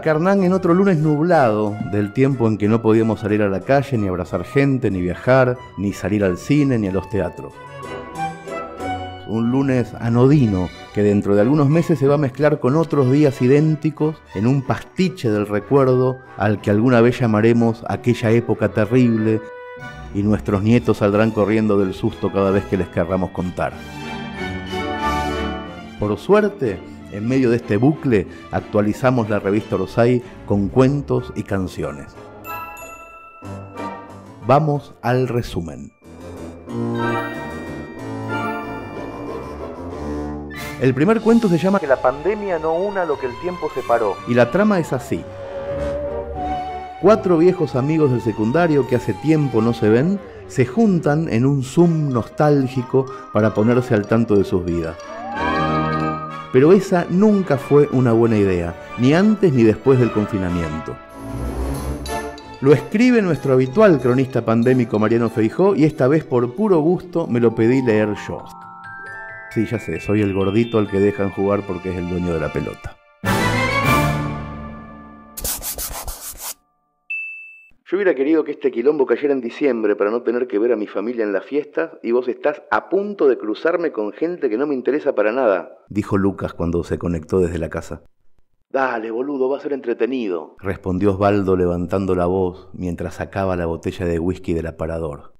carnán en otro lunes nublado, del tiempo en que no podíamos salir a la calle, ni abrazar gente, ni viajar, ni salir al cine, ni a los teatros. Un lunes anodino que dentro de algunos meses se va a mezclar con otros días idénticos en un pastiche del recuerdo al que alguna vez llamaremos aquella época terrible y nuestros nietos saldrán corriendo del susto cada vez que les querramos contar. Por suerte, en medio de este bucle actualizamos la revista Orosai con cuentos y canciones. Vamos al resumen. El primer cuento se llama Que la pandemia no una lo que el tiempo separó. Y la trama es así. Cuatro viejos amigos del secundario que hace tiempo no se ven se juntan en un Zoom nostálgico para ponerse al tanto de sus vidas pero esa nunca fue una buena idea, ni antes ni después del confinamiento. Lo escribe nuestro habitual cronista pandémico Mariano Feijó y esta vez por puro gusto me lo pedí leer yo. Sí, ya sé, soy el gordito al que dejan jugar porque es el dueño de la pelota. Yo hubiera querido que este quilombo cayera en diciembre para no tener que ver a mi familia en las fiestas y vos estás a punto de cruzarme con gente que no me interesa para nada, dijo Lucas cuando se conectó desde la casa. Dale, boludo, va a ser entretenido, respondió Osvaldo levantando la voz mientras sacaba la botella de whisky del aparador.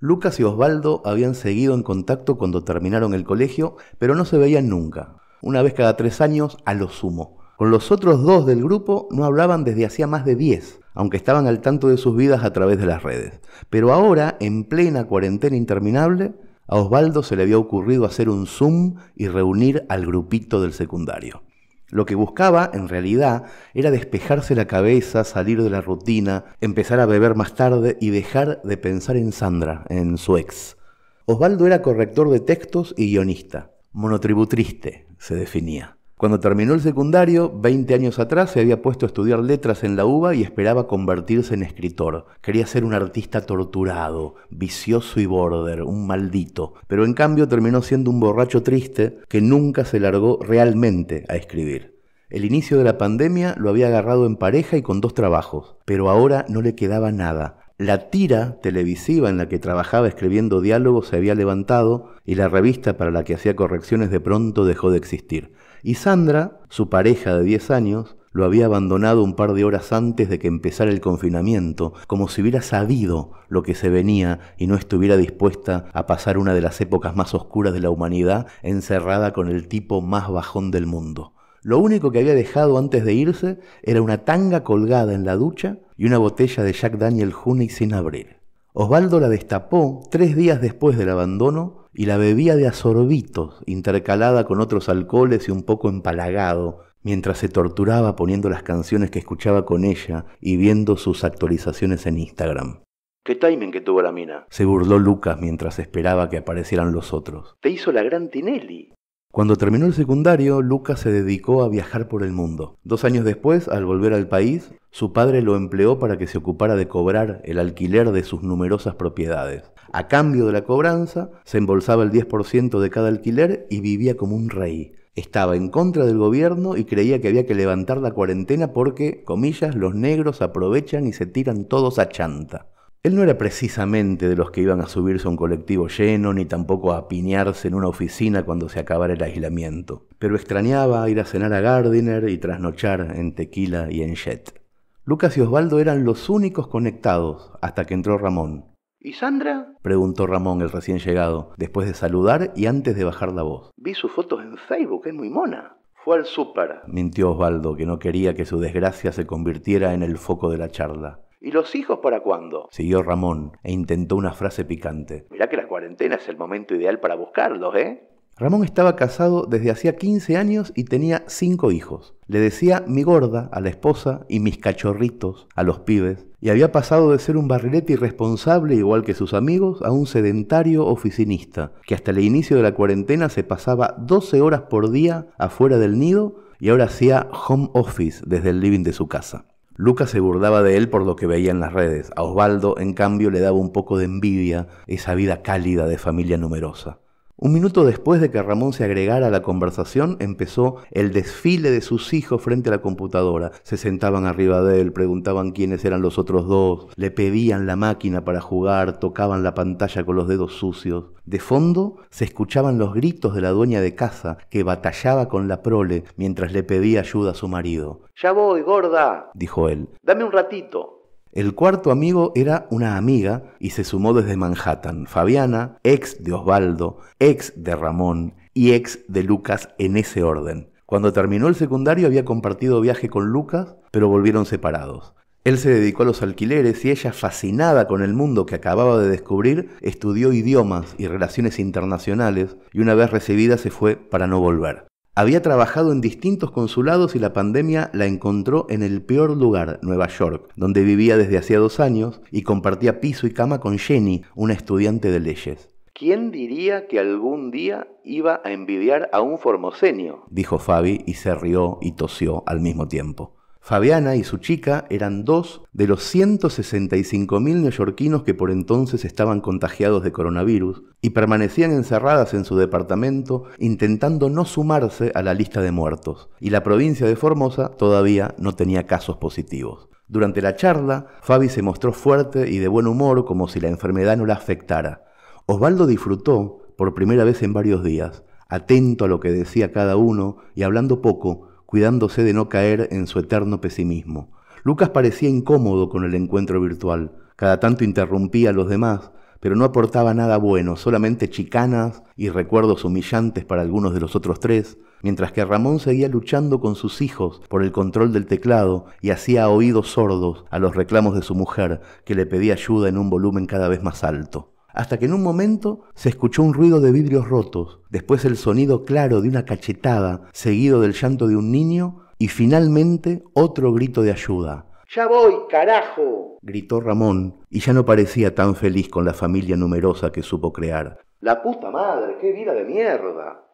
Lucas y Osvaldo habían seguido en contacto cuando terminaron el colegio, pero no se veían nunca, una vez cada tres años a lo sumo. Con los otros dos del grupo no hablaban desde hacía más de 10, aunque estaban al tanto de sus vidas a través de las redes. Pero ahora, en plena cuarentena interminable, a Osvaldo se le había ocurrido hacer un Zoom y reunir al grupito del secundario. Lo que buscaba, en realidad, era despejarse la cabeza, salir de la rutina, empezar a beber más tarde y dejar de pensar en Sandra, en su ex. Osvaldo era corrector de textos y guionista. Monotributriste, se definía. Cuando terminó el secundario, 20 años atrás, se había puesto a estudiar letras en la UBA y esperaba convertirse en escritor. Quería ser un artista torturado, vicioso y border, un maldito. Pero en cambio terminó siendo un borracho triste que nunca se largó realmente a escribir. El inicio de la pandemia lo había agarrado en pareja y con dos trabajos, pero ahora no le quedaba nada. La tira televisiva en la que trabajaba escribiendo diálogos se había levantado y la revista para la que hacía correcciones de pronto dejó de existir. Y Sandra, su pareja de 10 años, lo había abandonado un par de horas antes de que empezara el confinamiento, como si hubiera sabido lo que se venía y no estuviera dispuesta a pasar una de las épocas más oscuras de la humanidad encerrada con el tipo más bajón del mundo. Lo único que había dejado antes de irse era una tanga colgada en la ducha y una botella de Jack Daniel Hunney sin abrir. Osvaldo la destapó tres días después del abandono y la bebía de azorbitos, intercalada con otros alcoholes y un poco empalagado, mientras se torturaba poniendo las canciones que escuchaba con ella y viendo sus actualizaciones en Instagram. ¿Qué timing que tuvo la mina? Se burló Lucas mientras esperaba que aparecieran los otros. Te hizo la gran Tinelli. Cuando terminó el secundario, Lucas se dedicó a viajar por el mundo. Dos años después, al volver al país, su padre lo empleó para que se ocupara de cobrar el alquiler de sus numerosas propiedades. A cambio de la cobranza, se embolsaba el 10% de cada alquiler y vivía como un rey. Estaba en contra del gobierno y creía que había que levantar la cuarentena porque, comillas, los negros aprovechan y se tiran todos a chanta. Él no era precisamente de los que iban a subirse a un colectivo lleno, ni tampoco a piñarse en una oficina cuando se acabara el aislamiento, pero extrañaba ir a cenar a Gardiner y trasnochar en tequila y en jet. Lucas y Osvaldo eran los únicos conectados hasta que entró Ramón. ¿Y Sandra? preguntó Ramón, el recién llegado, después de saludar y antes de bajar la voz. Vi sus fotos en Facebook, es muy mona. Fue al súper. Mintió Osvaldo, que no quería que su desgracia se convirtiera en el foco de la charla. ¿Y los hijos para cuándo? Siguió Ramón e intentó una frase picante. Mirá que la cuarentena es el momento ideal para buscarlos, ¿eh? Ramón estaba casado desde hacía 15 años y tenía 5 hijos. Le decía mi gorda a la esposa y mis cachorritos a los pibes, y había pasado de ser un barrilete irresponsable igual que sus amigos a un sedentario oficinista, que hasta el inicio de la cuarentena se pasaba 12 horas por día afuera del nido y ahora hacía home office desde el living de su casa. Lucas se burlaba de él por lo que veía en las redes. A Osvaldo, en cambio, le daba un poco de envidia esa vida cálida de familia numerosa. Un minuto después de que Ramón se agregara a la conversación, empezó el desfile de sus hijos frente a la computadora. Se sentaban arriba de él, preguntaban quiénes eran los otros dos, le pedían la máquina para jugar, tocaban la pantalla con los dedos sucios. De fondo se escuchaban los gritos de la dueña de casa, que batallaba con la prole mientras le pedía ayuda a su marido. Ya voy, gorda, dijo él. Dame un ratito. El cuarto amigo era una amiga y se sumó desde Manhattan, Fabiana, ex de Osvaldo, ex de Ramón y ex de Lucas en ese orden. Cuando terminó el secundario había compartido viaje con Lucas, pero volvieron separados. Él se dedicó a los alquileres y ella, fascinada con el mundo que acababa de descubrir, estudió idiomas y relaciones internacionales y una vez recibida se fue para no volver. Había trabajado en distintos consulados y la pandemia la encontró en el peor lugar, Nueva York, donde vivía desde hacía dos años y compartía piso y cama con Jenny, una estudiante de leyes. ¿Quién diría que algún día iba a envidiar a un formosenio? dijo Fabi y se rió y tosió al mismo tiempo. Fabiana y su chica eran dos de los 165.000 neoyorquinos que por entonces estaban contagiados de coronavirus y permanecían encerradas en su departamento intentando no sumarse a la lista de muertos, y la provincia de Formosa todavía no tenía casos positivos. Durante la charla, Fabi se mostró fuerte y de buen humor como si la enfermedad no la afectara. Osvaldo disfrutó, por primera vez en varios días, atento a lo que decía cada uno y hablando poco, cuidándose de no caer en su eterno pesimismo. Lucas parecía incómodo con el encuentro virtual. Cada tanto interrumpía a los demás, pero no aportaba nada bueno, solamente chicanas y recuerdos humillantes para algunos de los otros tres, mientras que Ramón seguía luchando con sus hijos por el control del teclado y hacía oídos sordos a los reclamos de su mujer, que le pedía ayuda en un volumen cada vez más alto hasta que en un momento se escuchó un ruido de vidrios rotos, después el sonido claro de una cachetada, seguido del llanto de un niño, y finalmente otro grito de ayuda. ¡Ya voy, carajo! gritó Ramón, y ya no parecía tan feliz con la familia numerosa que supo crear. ¡La puta madre! ¡Qué vida de mierda!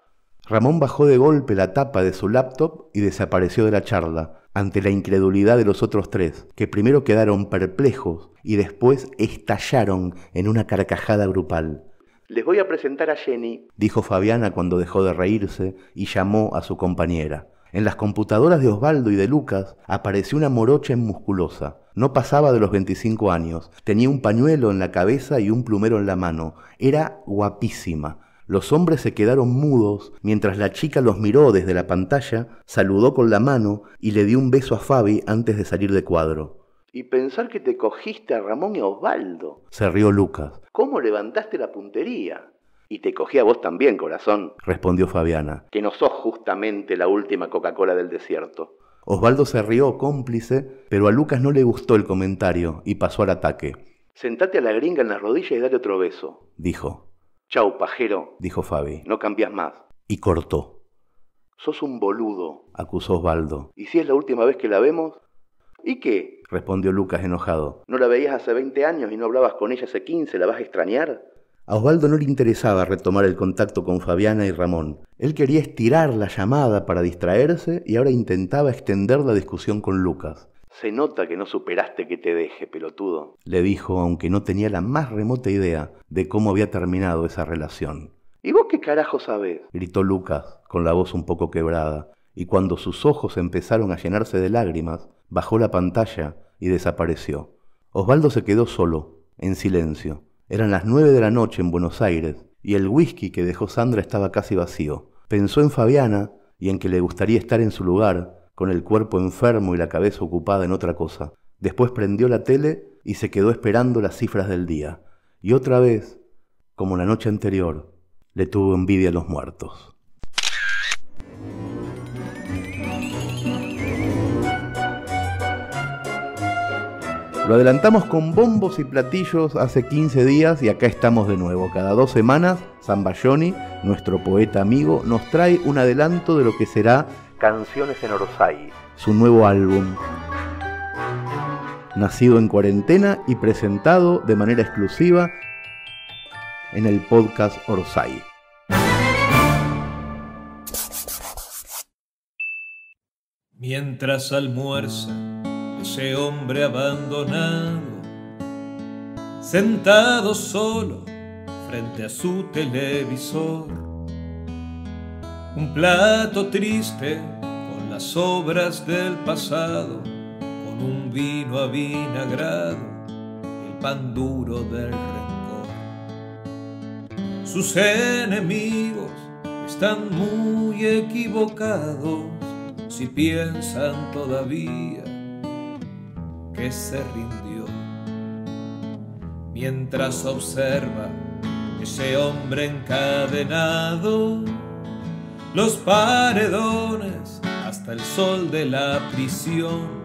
Ramón bajó de golpe la tapa de su laptop y desapareció de la charla, ante la incredulidad de los otros tres, que primero quedaron perplejos y después estallaron en una carcajada grupal. Les voy a presentar a Jenny, dijo Fabiana cuando dejó de reírse y llamó a su compañera. En las computadoras de Osvaldo y de Lucas apareció una morocha musculosa. No pasaba de los 25 años, tenía un pañuelo en la cabeza y un plumero en la mano. Era guapísima los hombres se quedaron mudos mientras la chica los miró desde la pantalla, saludó con la mano y le dio un beso a Fabi antes de salir de cuadro. Y pensar que te cogiste a Ramón y Osvaldo. Se rió Lucas. ¿Cómo levantaste la puntería? Y te cogí a vos también, corazón, respondió Fabiana. Que no sos justamente la última Coca-Cola del desierto. Osvaldo se rió cómplice, pero a Lucas no le gustó el comentario y pasó al ataque. Sentate a la gringa en las rodillas y dale otro beso, dijo. Chau, pajero, dijo Fabi. No cambias más. Y cortó. Sos un boludo, acusó Osvaldo. ¿Y si es la última vez que la vemos? ¿Y qué? respondió Lucas enojado. ¿No la veías hace 20 años y no hablabas con ella hace 15? ¿La vas a extrañar? A Osvaldo no le interesaba retomar el contacto con Fabiana y Ramón. Él quería estirar la llamada para distraerse y ahora intentaba extender la discusión con Lucas. Se nota que no superaste que te deje, pelotudo, le dijo, aunque no tenía la más remota idea de cómo había terminado esa relación. ¿Y vos qué carajo sabés? gritó Lucas, con la voz un poco quebrada, y cuando sus ojos empezaron a llenarse de lágrimas, bajó la pantalla y desapareció. Osvaldo se quedó solo, en silencio. Eran las nueve de la noche en Buenos Aires, y el whisky que dejó Sandra estaba casi vacío. Pensó en Fabiana y en que le gustaría estar en su lugar, con el cuerpo enfermo y la cabeza ocupada en otra cosa. Después prendió la tele y se quedó esperando las cifras del día. Y otra vez, como la noche anterior, le tuvo envidia a los muertos. Lo adelantamos con bombos y platillos hace 15 días y acá estamos de nuevo. Cada dos semanas, Zambayoni, nuestro poeta amigo, nos trae un adelanto de lo que será Canciones en Orsay, su nuevo álbum. Nacido en cuarentena y presentado de manera exclusiva en el podcast Orsay. Mientras almuerza ese hombre abandonado, sentado solo frente a su televisor, un plato triste con las obras del pasado, con un vino avinagrado, el pan duro del rencor. Sus enemigos están muy equivocados si piensan todavía que se rindió. Mientras observa ese hombre encadenado, los paredones hasta el sol de la prisión.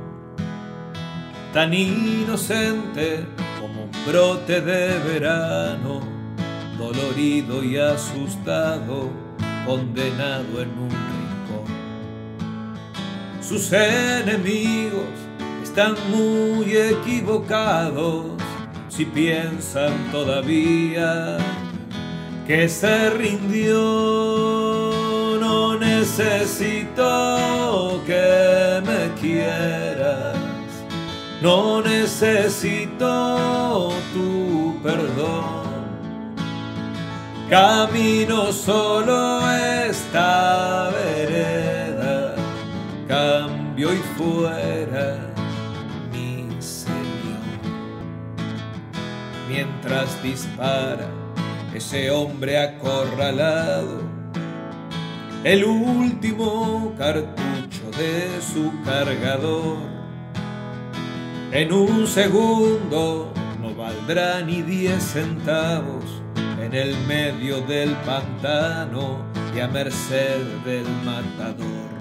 Tan inocente como un brote de verano, dolorido y asustado, condenado en un rincón. Sus enemigos están muy equivocados si piensan todavía que se rindió necesito que me quieras, no necesito tu perdón. Camino solo esta vereda, cambio y fuera, mi Señor. Mientras dispara ese hombre acorralado, el último cartucho de su cargador. En un segundo no valdrá ni diez centavos en el medio del pantano y a merced del matador.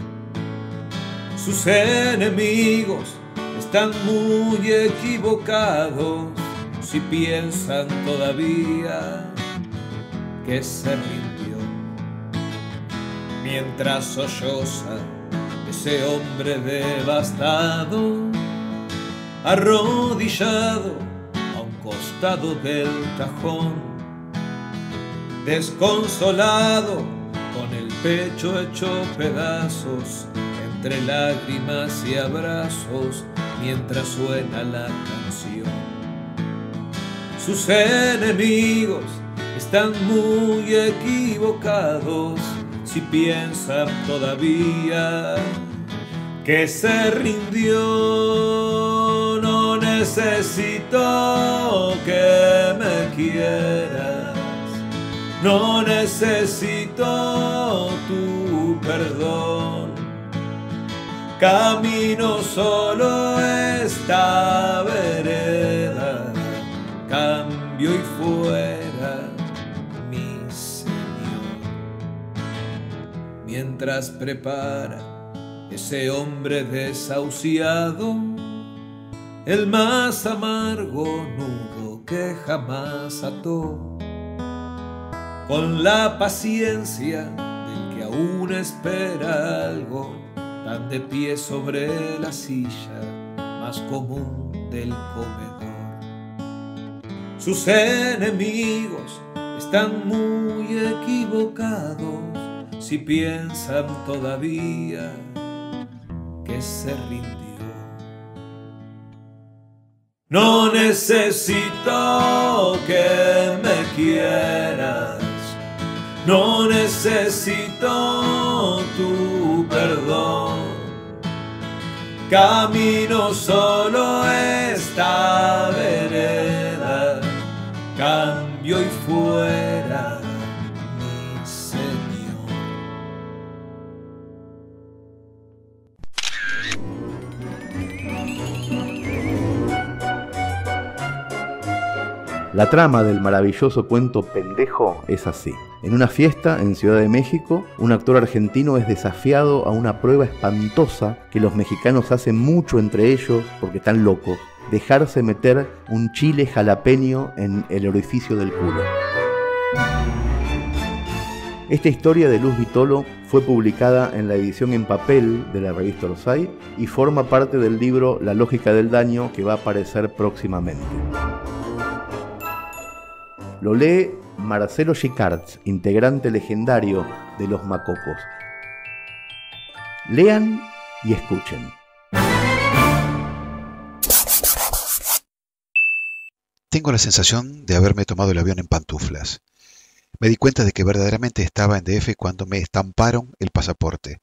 Sus enemigos están muy equivocados si piensan todavía que se mientras solloza ese hombre devastado, arrodillado a un costado del cajón, desconsolado con el pecho hecho pedazos entre lágrimas y abrazos mientras suena la canción. Sus enemigos están muy equivocados si piensa todavía que se rindió, no necesito que me quieras, no necesito tu perdón. Camino solo esta vereda, cambio y fue mientras prepara ese hombre desahuciado el más amargo nudo que jamás ató. Con la paciencia del que aún espera algo, tan de pie sobre la silla más común del comedor. Sus enemigos están muy equivocados si piensan todavía que se rindió. No necesito que me quieras, no necesito tu perdón. Camino solo esta vereda, cambio y La trama del maravilloso cuento pendejo es así. En una fiesta en Ciudad de México, un actor argentino es desafiado a una prueba espantosa que los mexicanos hacen mucho entre ellos porque están locos, dejarse meter un chile jalapeño en el orificio del culo. Esta historia de Luz Vitolo fue publicada en la edición en papel de la revista Orsay y forma parte del libro La lógica del daño que va a aparecer próximamente. Lo lee Marcelo Gicards, integrante legendario de Los Macocos. Lean y escuchen. Tengo la sensación de haberme tomado el avión en pantuflas. Me di cuenta de que verdaderamente estaba en DF cuando me estamparon el pasaporte.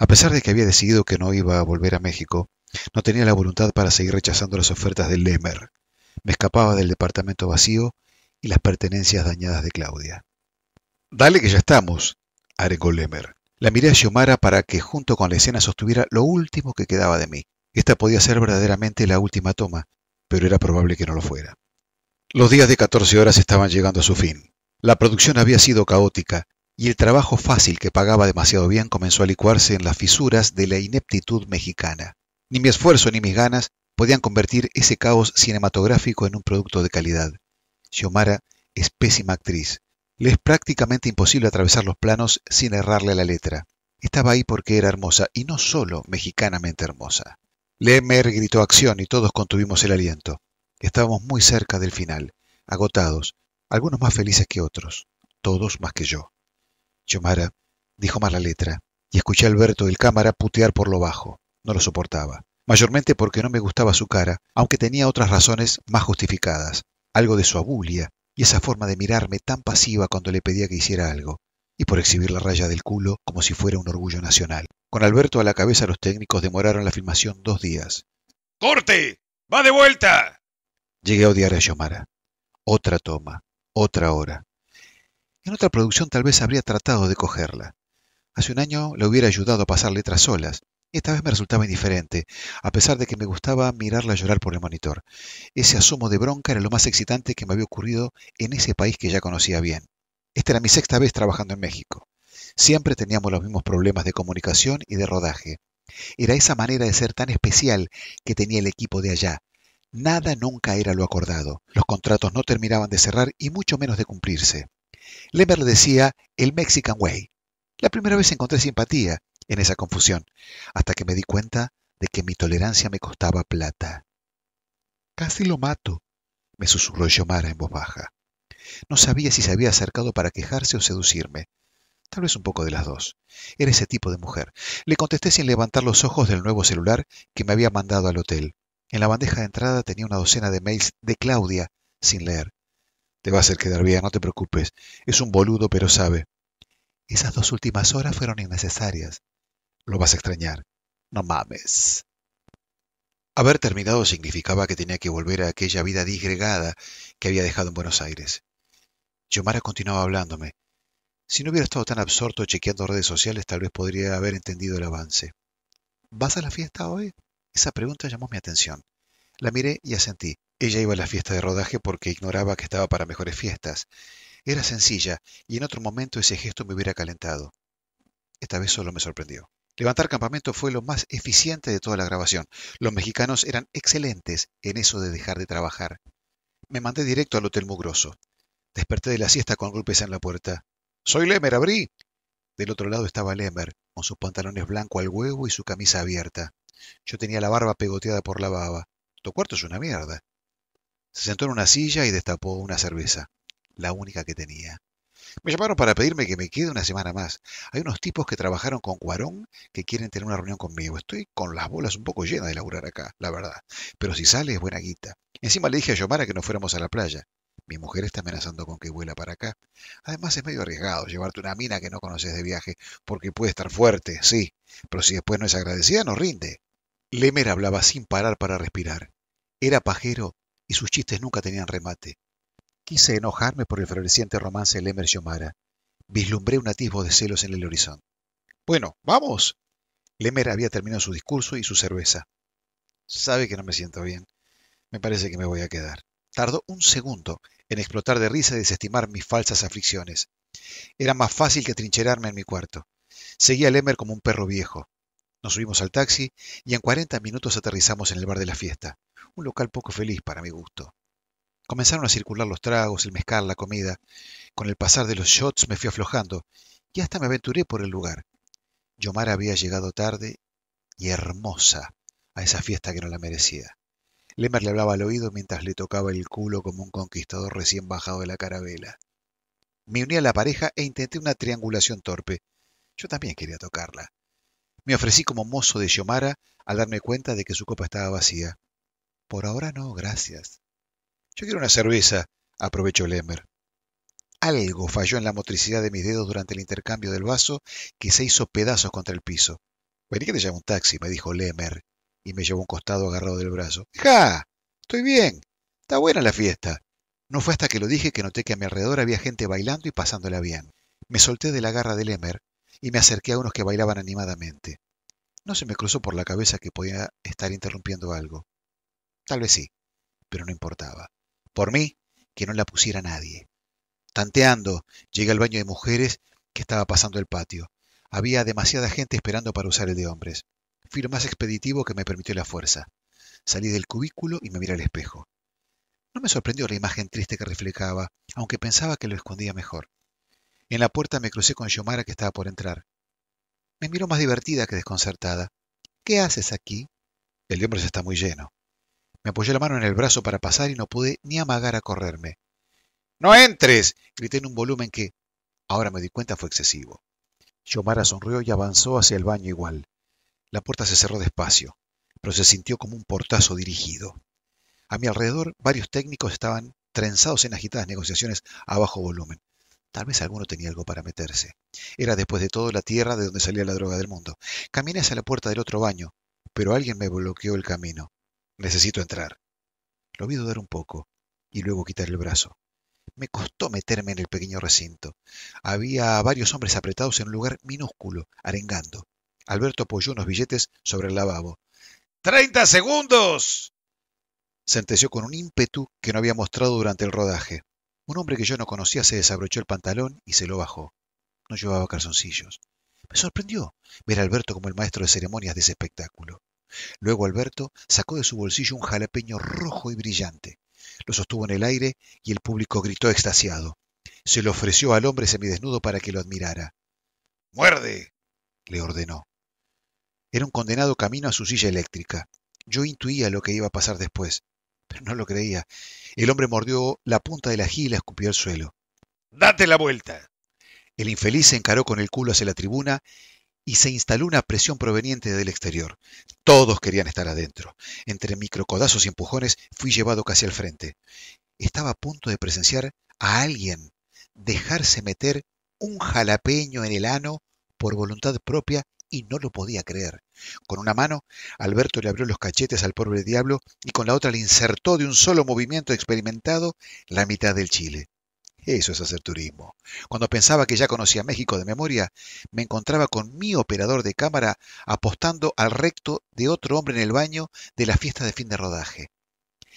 A pesar de que había decidido que no iba a volver a México, no tenía la voluntad para seguir rechazando las ofertas del Lemer. Me escapaba del departamento vacío las pertenencias dañadas de Claudia. Dale que ya estamos, agregó Lemer. La miré a Xiomara para que junto con la escena sostuviera lo último que quedaba de mí. Esta podía ser verdaderamente la última toma, pero era probable que no lo fuera. Los días de 14 horas estaban llegando a su fin. La producción había sido caótica y el trabajo fácil que pagaba demasiado bien comenzó a licuarse en las fisuras de la ineptitud mexicana. Ni mi esfuerzo ni mis ganas podían convertir ese caos cinematográfico en un producto de calidad. Xiomara es pésima actriz. Le es prácticamente imposible atravesar los planos sin errarle la letra. Estaba ahí porque era hermosa, y no solo mexicanamente hermosa. Lemer gritó acción y todos contuvimos el aliento. Estábamos muy cerca del final, agotados, algunos más felices que otros, todos más que yo. Xiomara dijo más la letra, y escuché a Alberto del cámara putear por lo bajo. No lo soportaba mayormente porque no me gustaba su cara, aunque tenía otras razones más justificadas algo de su abulia y esa forma de mirarme tan pasiva cuando le pedía que hiciera algo, y por exhibir la raya del culo como si fuera un orgullo nacional. Con Alberto a la cabeza los técnicos demoraron la filmación dos días. ¡Corte! ¡Va de vuelta! Llegué a odiar a Yomara. Otra toma, otra hora. En otra producción tal vez habría tratado de cogerla. Hace un año le hubiera ayudado a pasar letras solas, esta vez me resultaba indiferente, a pesar de que me gustaba mirarla llorar por el monitor. Ese asomo de bronca era lo más excitante que me había ocurrido en ese país que ya conocía bien. Esta era mi sexta vez trabajando en México. Siempre teníamos los mismos problemas de comunicación y de rodaje. Era esa manera de ser tan especial que tenía el equipo de allá. Nada nunca era lo acordado. Los contratos no terminaban de cerrar y mucho menos de cumplirse. Lemmer le decía el Mexican Way. La primera vez encontré simpatía en esa confusión, hasta que me di cuenta de que mi tolerancia me costaba plata. Casi lo mato, me susurró Yomara en voz baja. No sabía si se había acercado para quejarse o seducirme. Tal vez un poco de las dos. Era ese tipo de mujer. Le contesté sin levantar los ojos del nuevo celular que me había mandado al hotel. En la bandeja de entrada tenía una docena de mails de Claudia, sin leer. Te va a hacer quedar bien, no te preocupes. Es un boludo, pero sabe. Esas dos últimas horas fueron innecesarias, lo vas a extrañar. No mames. Haber terminado significaba que tenía que volver a aquella vida disgregada que había dejado en Buenos Aires. Yomara continuaba hablándome. Si no hubiera estado tan absorto chequeando redes sociales, tal vez podría haber entendido el avance. ¿Vas a la fiesta hoy? Esa pregunta llamó mi atención. La miré y asentí. Ella iba a la fiesta de rodaje porque ignoraba que estaba para mejores fiestas. Era sencilla, y en otro momento ese gesto me hubiera calentado. Esta vez solo me sorprendió. Levantar campamento fue lo más eficiente de toda la grabación. Los mexicanos eran excelentes en eso de dejar de trabajar. Me mandé directo al Hotel Mugroso. Desperté de la siesta con golpes en la puerta. Soy Lemmer, abrí. Del otro lado estaba Lemer, con sus pantalones blancos al huevo y su camisa abierta. Yo tenía la barba pegoteada por la baba. Tu cuarto es una mierda. Se sentó en una silla y destapó una cerveza, la única que tenía. Me llamaron para pedirme que me quede una semana más. Hay unos tipos que trabajaron con Cuarón que quieren tener una reunión conmigo. Estoy con las bolas un poco llenas de laburar acá, la verdad. Pero si sale es buena guita. Encima le dije a Yomara que nos fuéramos a la playa. Mi mujer está amenazando con que vuela para acá. Además es medio arriesgado llevarte una mina que no conoces de viaje, porque puede estar fuerte, sí, pero si después no es agradecida, no rinde. Lemer hablaba sin parar para respirar. Era pajero y sus chistes nunca tenían remate. Quise enojarme por el floreciente romance de Lemer Yomara. Vislumbré un atisbo de celos en el horizonte. Bueno, vamos. Lemer había terminado su discurso y su cerveza. Sabe que no me siento bien. Me parece que me voy a quedar. Tardó un segundo en explotar de risa y desestimar mis falsas aflicciones. Era más fácil que trincherarme en mi cuarto. Seguía a Lemer como un perro viejo. Nos subimos al taxi y en cuarenta minutos aterrizamos en el bar de la fiesta, un local poco feliz para mi gusto. Comenzaron a circular los tragos, el mezcal, la comida. Con el pasar de los shots me fui aflojando y hasta me aventuré por el lugar. Yomara había llegado tarde y hermosa a esa fiesta que no la merecía. Lemmer le hablaba al oído mientras le tocaba el culo como un conquistador recién bajado de la carabela. Me uní a la pareja e intenté una triangulación torpe. Yo también quería tocarla. Me ofrecí como mozo de Yomara al darme cuenta de que su copa estaba vacía. Por ahora no, gracias. Yo quiero una cerveza, aprovechó Lemmer. Algo falló en la motricidad de mis dedos durante el intercambio del vaso que se hizo pedazos contra el piso. Vení que te llamo un taxi, me dijo Lemmer, y me llevó un costado agarrado del brazo. ¡Ja! Estoy bien. Está buena la fiesta. No fue hasta que lo dije que noté que a mi alrededor había gente bailando y pasándola bien. Me solté de la garra de Lemmer y me acerqué a unos que bailaban animadamente. No se me cruzó por la cabeza que podía estar interrumpiendo algo. Tal vez sí, pero no importaba. Por mí, que no la pusiera nadie. Tanteando, llegué al baño de mujeres que estaba pasando el patio. Había demasiada gente esperando para usar el de hombres. Fui lo más expeditivo que me permitió la fuerza. Salí del cubículo y me miré al espejo. No me sorprendió la imagen triste que reflejaba, aunque pensaba que lo escondía mejor. En la puerta me crucé con Yomara que estaba por entrar. Me miró más divertida que desconcertada. ¿Qué haces aquí? El de hombres está muy lleno. Me apoyé la mano en el brazo para pasar y no pude ni amagar a correrme. ¡No entres! grité en un volumen que, ahora me di cuenta, fue excesivo. Yomara sonrió y avanzó hacia el baño igual. La puerta se cerró despacio, pero se sintió como un portazo dirigido. A mi alrededor, varios técnicos estaban trenzados en agitadas negociaciones a bajo volumen. Tal vez alguno tenía algo para meterse. Era después de todo la tierra de donde salía la droga del mundo. Caminé hacia la puerta del otro baño, pero alguien me bloqueó el camino. Necesito entrar. Lo vi dudar un poco y luego quitar el brazo. Me costó meterme en el pequeño recinto. Había varios hombres apretados en un lugar minúsculo, arengando. Alberto apoyó unos billetes sobre el lavabo. ¡Treinta segundos! sentenció con un ímpetu que no había mostrado durante el rodaje. Un hombre que yo no conocía se desabrochó el pantalón y se lo bajó. No llevaba calzoncillos. Me sorprendió ver a Alberto como el maestro de ceremonias de ese espectáculo. Luego Alberto sacó de su bolsillo un jalapeño rojo y brillante. Lo sostuvo en el aire y el público gritó extasiado. Se lo ofreció al hombre semidesnudo para que lo admirara. ¡Muerde! le ordenó. Era un condenado camino a su silla eléctrica. Yo intuía lo que iba a pasar después, pero no lo creía. El hombre mordió la punta de la gila y la escupió al suelo. ¡Date la vuelta! El infeliz se encaró con el culo hacia la tribuna y se instaló una presión proveniente del exterior. Todos querían estar adentro. Entre microcodazos y empujones fui llevado casi al frente. Estaba a punto de presenciar a alguien dejarse meter un jalapeño en el ano por voluntad propia y no lo podía creer. Con una mano, Alberto le abrió los cachetes al pobre diablo y con la otra le insertó de un solo movimiento experimentado la mitad del chile. Eso es hacer turismo. Cuando pensaba que ya conocía México de memoria, me encontraba con mi operador de cámara apostando al recto de otro hombre en el baño de la fiesta de fin de rodaje.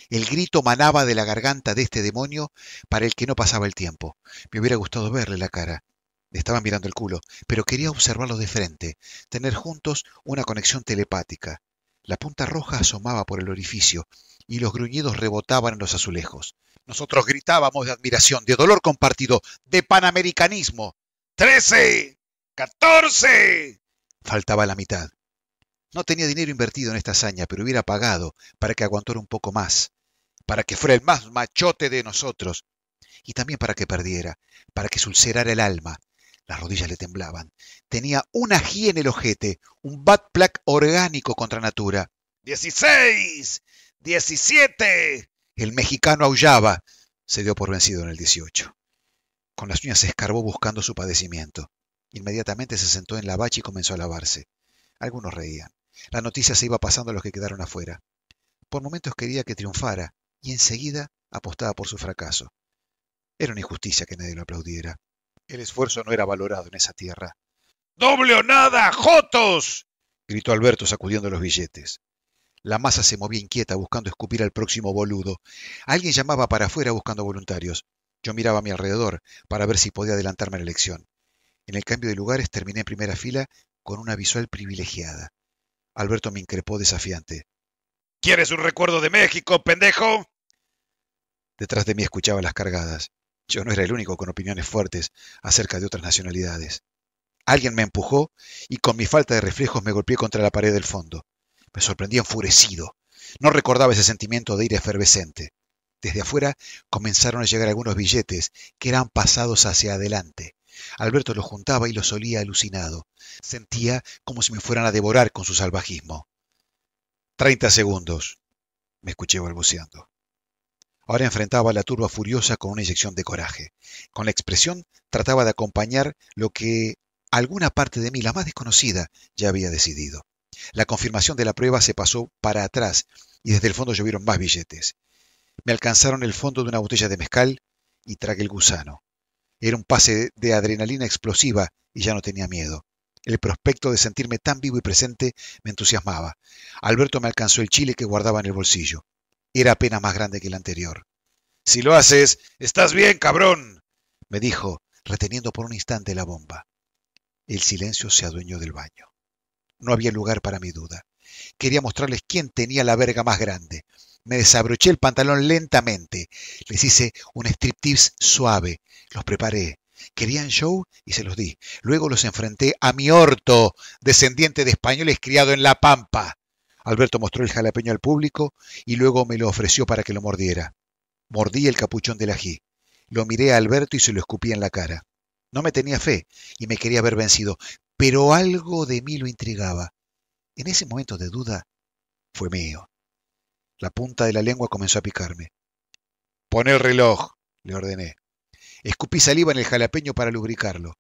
El grito manaba de la garganta de este demonio para el que no pasaba el tiempo. Me hubiera gustado verle la cara. Le estaba mirando el culo, pero quería observarlo de frente, tener juntos una conexión telepática. La punta roja asomaba por el orificio y los gruñidos rebotaban en los azulejos. Nosotros gritábamos de admiración, de dolor compartido, de panamericanismo. ¡Trece! ¡Catorce! Faltaba la mitad. No tenía dinero invertido en esta hazaña, pero hubiera pagado para que aguantara un poco más, para que fuera el más machote de nosotros, y también para que perdiera, para que sulcerara el alma. Las rodillas le temblaban. Tenía una ají en el ojete, un bad plaque orgánico contra natura. ¡Dieciséis! ¡Diecisiete! El mexicano aullaba. Se dio por vencido en el 18. Con las uñas se escarbó buscando su padecimiento. Inmediatamente se sentó en la bache y comenzó a lavarse. Algunos reían. La noticia se iba pasando a los que quedaron afuera. Por momentos quería que triunfara y enseguida apostaba por su fracaso. Era una injusticia que nadie lo aplaudiera. El esfuerzo no era valorado en esa tierra. ¡Doble o nada, Jotos! gritó Alberto sacudiendo los billetes. La masa se movía inquieta buscando escupir al próximo boludo. Alguien llamaba para afuera buscando voluntarios. Yo miraba a mi alrededor para ver si podía adelantarme a la elección. En el cambio de lugares terminé en primera fila con una visual privilegiada. Alberto me increpó desafiante. ¿Quieres un recuerdo de México, pendejo? Detrás de mí escuchaba las cargadas. Yo no era el único con opiniones fuertes acerca de otras nacionalidades. Alguien me empujó y con mi falta de reflejos me golpeé contra la pared del fondo. Me sorprendí enfurecido. No recordaba ese sentimiento de ira efervescente. Desde afuera comenzaron a llegar algunos billetes que eran pasados hacia adelante. Alberto los juntaba y los olía alucinado. Sentía como si me fueran a devorar con su salvajismo. Treinta segundos, me escuché balbuceando. Ahora enfrentaba a la turba furiosa con una inyección de coraje. Con la expresión trataba de acompañar lo que alguna parte de mí, la más desconocida, ya había decidido. La confirmación de la prueba se pasó para atrás y desde el fondo llovieron más billetes. Me alcanzaron el fondo de una botella de mezcal y tragué el gusano. Era un pase de adrenalina explosiva y ya no tenía miedo. El prospecto de sentirme tan vivo y presente me entusiasmaba. Alberto me alcanzó el chile que guardaba en el bolsillo. Era apenas más grande que el anterior. Si lo haces, estás bien, cabrón, me dijo, reteniendo por un instante la bomba. El silencio se adueñó del baño. No había lugar para mi duda. Quería mostrarles quién tenía la verga más grande. Me desabroché el pantalón lentamente. Les hice un striptease suave. Los preparé. Querían show y se los di. Luego los enfrenté a mi orto, descendiente de españoles criado en La Pampa. Alberto mostró el jalapeño al público y luego me lo ofreció para que lo mordiera. Mordí el capuchón del ají. Lo miré a Alberto y se lo escupí en la cara. No me tenía fe y me quería haber vencido, pero algo de mí lo intrigaba. En ese momento de duda fue mío. La punta de la lengua comenzó a picarme. Pon el reloj, le ordené. Escupí saliva en el jalapeño para lubricarlo,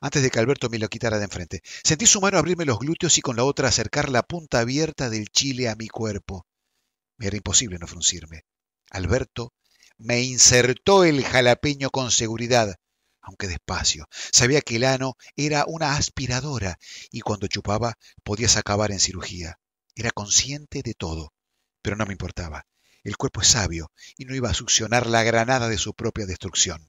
antes de que Alberto me lo quitara de enfrente. Sentí su mano abrirme los glúteos y con la otra acercar la punta abierta del chile a mi cuerpo. Me era imposible no fruncirme. Alberto me insertó el jalapeño con seguridad, aunque despacio. Sabía que el ano era una aspiradora y cuando chupaba podías acabar en cirugía. Era consciente de todo, pero no me importaba. El cuerpo es sabio y no iba a succionar la granada de su propia destrucción.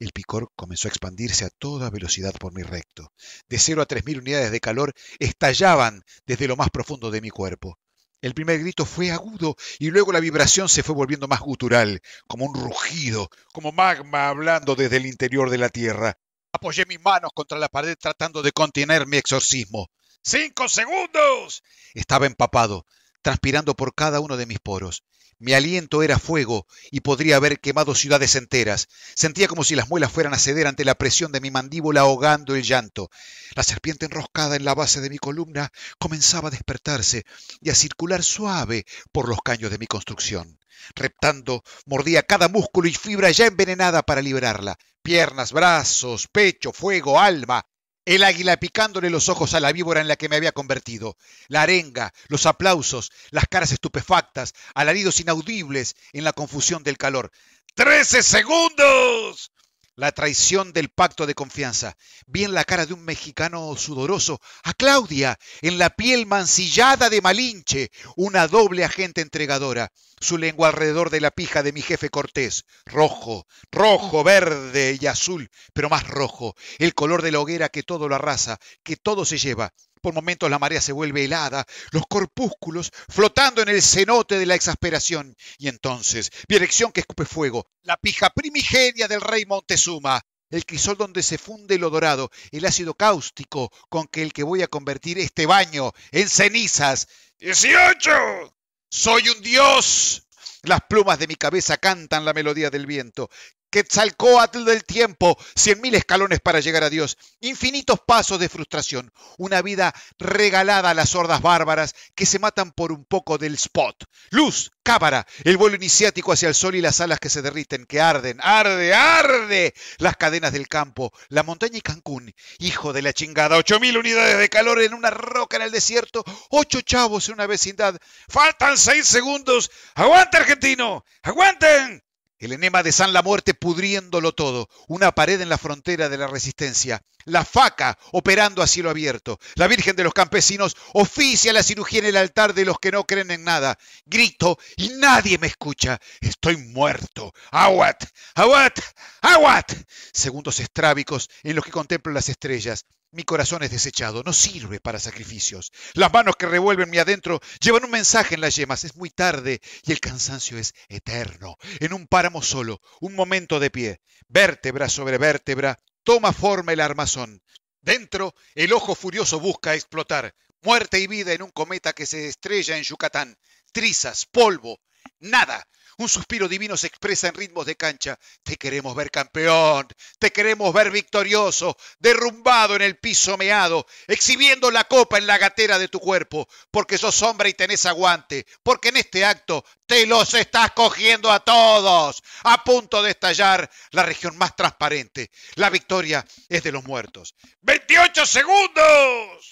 El picor comenzó a expandirse a toda velocidad por mi recto. De cero a tres mil unidades de calor estallaban desde lo más profundo de mi cuerpo. El primer grito fue agudo y luego la vibración se fue volviendo más gutural, como un rugido, como magma hablando desde el interior de la tierra. Apoyé mis manos contra la pared tratando de contener mi exorcismo. ¡Cinco segundos! Estaba empapado, transpirando por cada uno de mis poros. Mi aliento era fuego y podría haber quemado ciudades enteras. Sentía como si las muelas fueran a ceder ante la presión de mi mandíbula ahogando el llanto. La serpiente enroscada en la base de mi columna comenzaba a despertarse y a circular suave por los caños de mi construcción. Reptando, mordía cada músculo y fibra ya envenenada para liberarla. Piernas, brazos, pecho, fuego, alma. El águila picándole los ojos a la víbora en la que me había convertido. La arenga, los aplausos, las caras estupefactas, alaridos inaudibles en la confusión del calor. ¡Trece segundos! la traición del pacto de confianza. Vi en la cara de un mexicano sudoroso a Claudia, en la piel mancillada de Malinche, una doble agente entregadora, su lengua alrededor de la pija de mi jefe Cortés, rojo, rojo, verde y azul, pero más rojo, el color de la hoguera que todo lo arrasa, que todo se lleva. Por momentos la marea se vuelve helada, los corpúsculos flotando en el cenote de la exasperación. Y entonces, dirección que escupe fuego, la pija primigenia del rey Montezuma, el crisol donde se funde lo dorado, el ácido cáustico con que el que voy a convertir este baño en cenizas. ¡18! ¡Soy un dios! Las plumas de mi cabeza cantan la melodía del viento. Quetzalcóatl del tiempo, cien mil escalones para llegar a Dios, infinitos pasos de frustración, una vida regalada a las hordas bárbaras que se matan por un poco del spot. Luz, cámara, el vuelo iniciático hacia el sol y las alas que se derriten, que arden, arde, arde, las cadenas del campo, la montaña y Cancún, hijo de la chingada, ocho mil unidades de calor en una roca en el desierto, ocho chavos en una vecindad, faltan seis segundos, ¡Aguante, argentino, aguanten, el enema de San La Muerte pudriéndolo todo, una pared en la frontera de la resistencia, la faca operando a cielo abierto, la Virgen de los Campesinos oficia la cirugía en el altar de los que no creen en nada. Grito y nadie me escucha. Estoy muerto. Aguat, aguat, aguat. Segundos estrábicos en los que contemplo las estrellas. Mi corazón es desechado, no sirve para sacrificios. Las manos que revuelven mi adentro llevan un mensaje en las yemas. Es muy tarde y el cansancio es eterno. En un páramo solo, un momento de pie, vértebra sobre vértebra, toma forma el armazón. Dentro, el ojo furioso busca explotar. Muerte y vida en un cometa que se estrella en Yucatán. Trizas, polvo, nada. Un suspiro divino se expresa en ritmos de cancha. Te queremos ver campeón, te queremos ver victorioso, derrumbado en el piso meado, exhibiendo la copa en la gatera de tu cuerpo, porque sos hombre y tenés aguante, porque en este acto te los estás cogiendo a todos, a punto de estallar la región más transparente. La victoria es de los muertos. ¡28 segundos!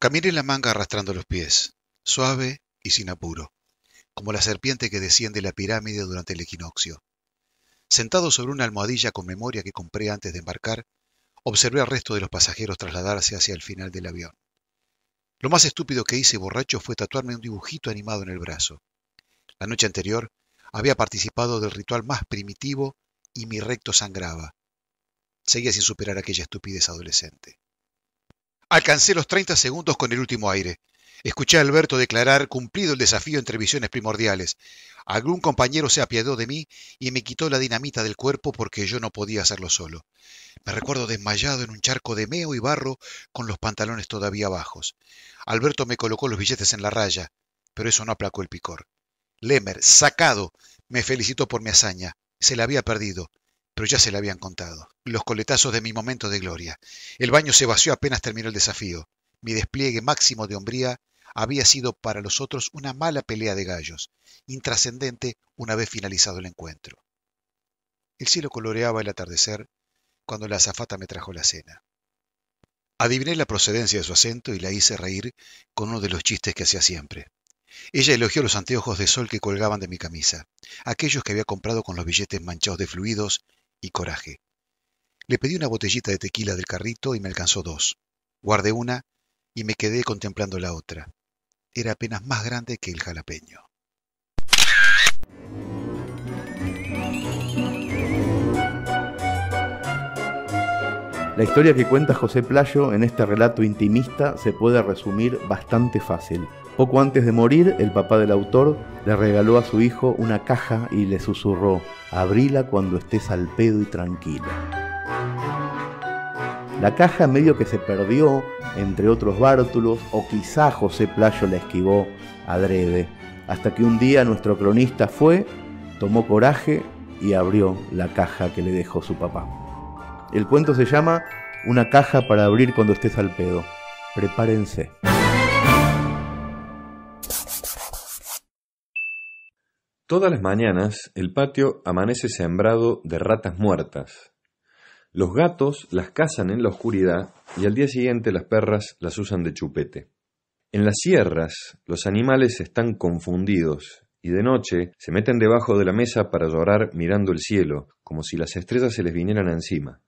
en la manga arrastrando los pies, suave y sin apuro, como la serpiente que desciende la pirámide durante el equinoccio. Sentado sobre una almohadilla con memoria que compré antes de embarcar, observé al resto de los pasajeros trasladarse hacia el final del avión. Lo más estúpido que hice borracho fue tatuarme un dibujito animado en el brazo. La noche anterior había participado del ritual más primitivo y mi recto sangraba. Seguía sin superar aquella estupidez adolescente. Alcancé los 30 segundos con el último aire. Escuché a Alberto declarar cumplido el desafío entre visiones primordiales. Algún compañero se apiadó de mí y me quitó la dinamita del cuerpo porque yo no podía hacerlo solo. Me recuerdo desmayado en un charco de meo y barro con los pantalones todavía bajos. Alberto me colocó los billetes en la raya, pero eso no aplacó el picor. Lemer, sacado, me felicitó por mi hazaña. Se la había perdido, pero ya se la habían contado. Los coletazos de mi momento de gloria. El baño se vació apenas terminó el desafío. Mi despliegue máximo de hombría había sido para los otros una mala pelea de gallos, intrascendente una vez finalizado el encuentro. El cielo coloreaba el atardecer cuando la azafata me trajo la cena. Adiviné la procedencia de su acento y la hice reír con uno de los chistes que hacía siempre. Ella elogió los anteojos de sol que colgaban de mi camisa, aquellos que había comprado con los billetes manchados de fluidos y coraje. Le pedí una botellita de tequila del carrito y me alcanzó dos. Guardé una y me quedé contemplando la otra era apenas más grande que el jalapeño. La historia que cuenta José Playo en este relato intimista se puede resumir bastante fácil. Poco antes de morir, el papá del autor le regaló a su hijo una caja y le susurró, abrila cuando estés al pedo y tranquilo. La caja medio que se perdió entre otros bártulos o quizá José Playo la esquivó adrede, hasta que un día nuestro cronista fue, tomó coraje y abrió la caja que le dejó su papá. El cuento se llama Una caja para abrir cuando estés al pedo. Prepárense. Todas las mañanas el patio amanece sembrado de ratas muertas, los gatos las cazan en la oscuridad y al día siguiente las perras las usan de chupete. En las sierras los animales están confundidos y de noche se meten debajo de la mesa para llorar mirando el cielo, como si las estrellas se les vinieran encima.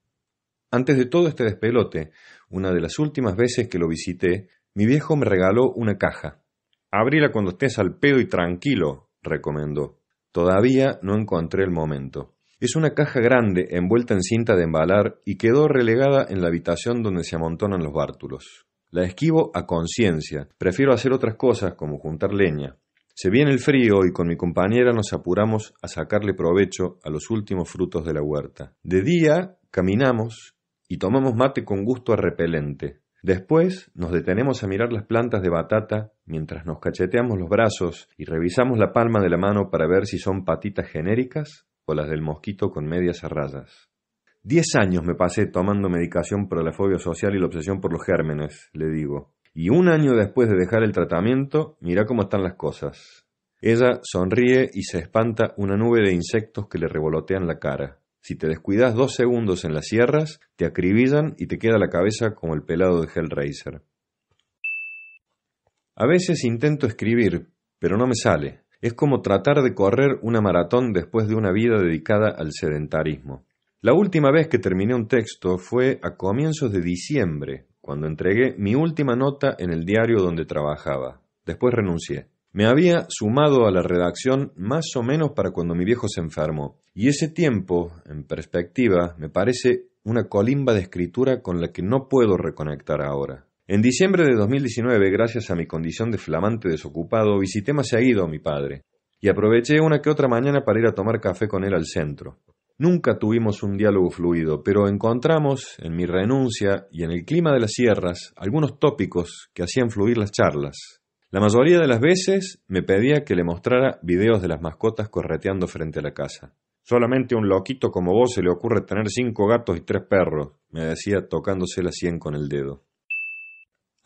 Antes de todo este despelote, una de las últimas veces que lo visité, mi viejo me regaló una caja. Abrila cuando estés al pedo y tranquilo, recomendó. Todavía no encontré el momento. Es una caja grande envuelta en cinta de embalar y quedó relegada en la habitación donde se amontonan los bártulos. La esquivo a conciencia, prefiero hacer otras cosas como juntar leña. Se viene el frío y con mi compañera nos apuramos a sacarle provecho a los últimos frutos de la huerta. De día caminamos y tomamos mate con gusto a repelente. Después nos detenemos a mirar las plantas de batata mientras nos cacheteamos los brazos y revisamos la palma de la mano para ver si son patitas genéricas las del mosquito con medias a rayas. Diez años me pasé tomando medicación para la fobia social y la obsesión por los gérmenes, le digo. Y un año después de dejar el tratamiento, mira cómo están las cosas. Ella sonríe y se espanta una nube de insectos que le revolotean la cara. Si te descuidas dos segundos en las sierras, te acribillan y te queda la cabeza como el pelado de Hellraiser. A veces intento escribir, pero no me sale. Es como tratar de correr una maratón después de una vida dedicada al sedentarismo. La última vez que terminé un texto fue a comienzos de diciembre, cuando entregué mi última nota en el diario donde trabajaba. Después renuncié. Me había sumado a la redacción más o menos para cuando mi viejo se enfermó, y ese tiempo, en perspectiva, me parece una colimba de escritura con la que no puedo reconectar ahora. En diciembre de 2019, gracias a mi condición de flamante desocupado, visité más seguido a mi padre, y aproveché una que otra mañana para ir a tomar café con él al centro. Nunca tuvimos un diálogo fluido, pero encontramos, en mi renuncia y en el clima de las sierras, algunos tópicos que hacían fluir las charlas. La mayoría de las veces me pedía que le mostrara videos de las mascotas correteando frente a la casa. Solamente a un loquito como vos se le ocurre tener cinco gatos y tres perros, me decía tocándose la sien con el dedo.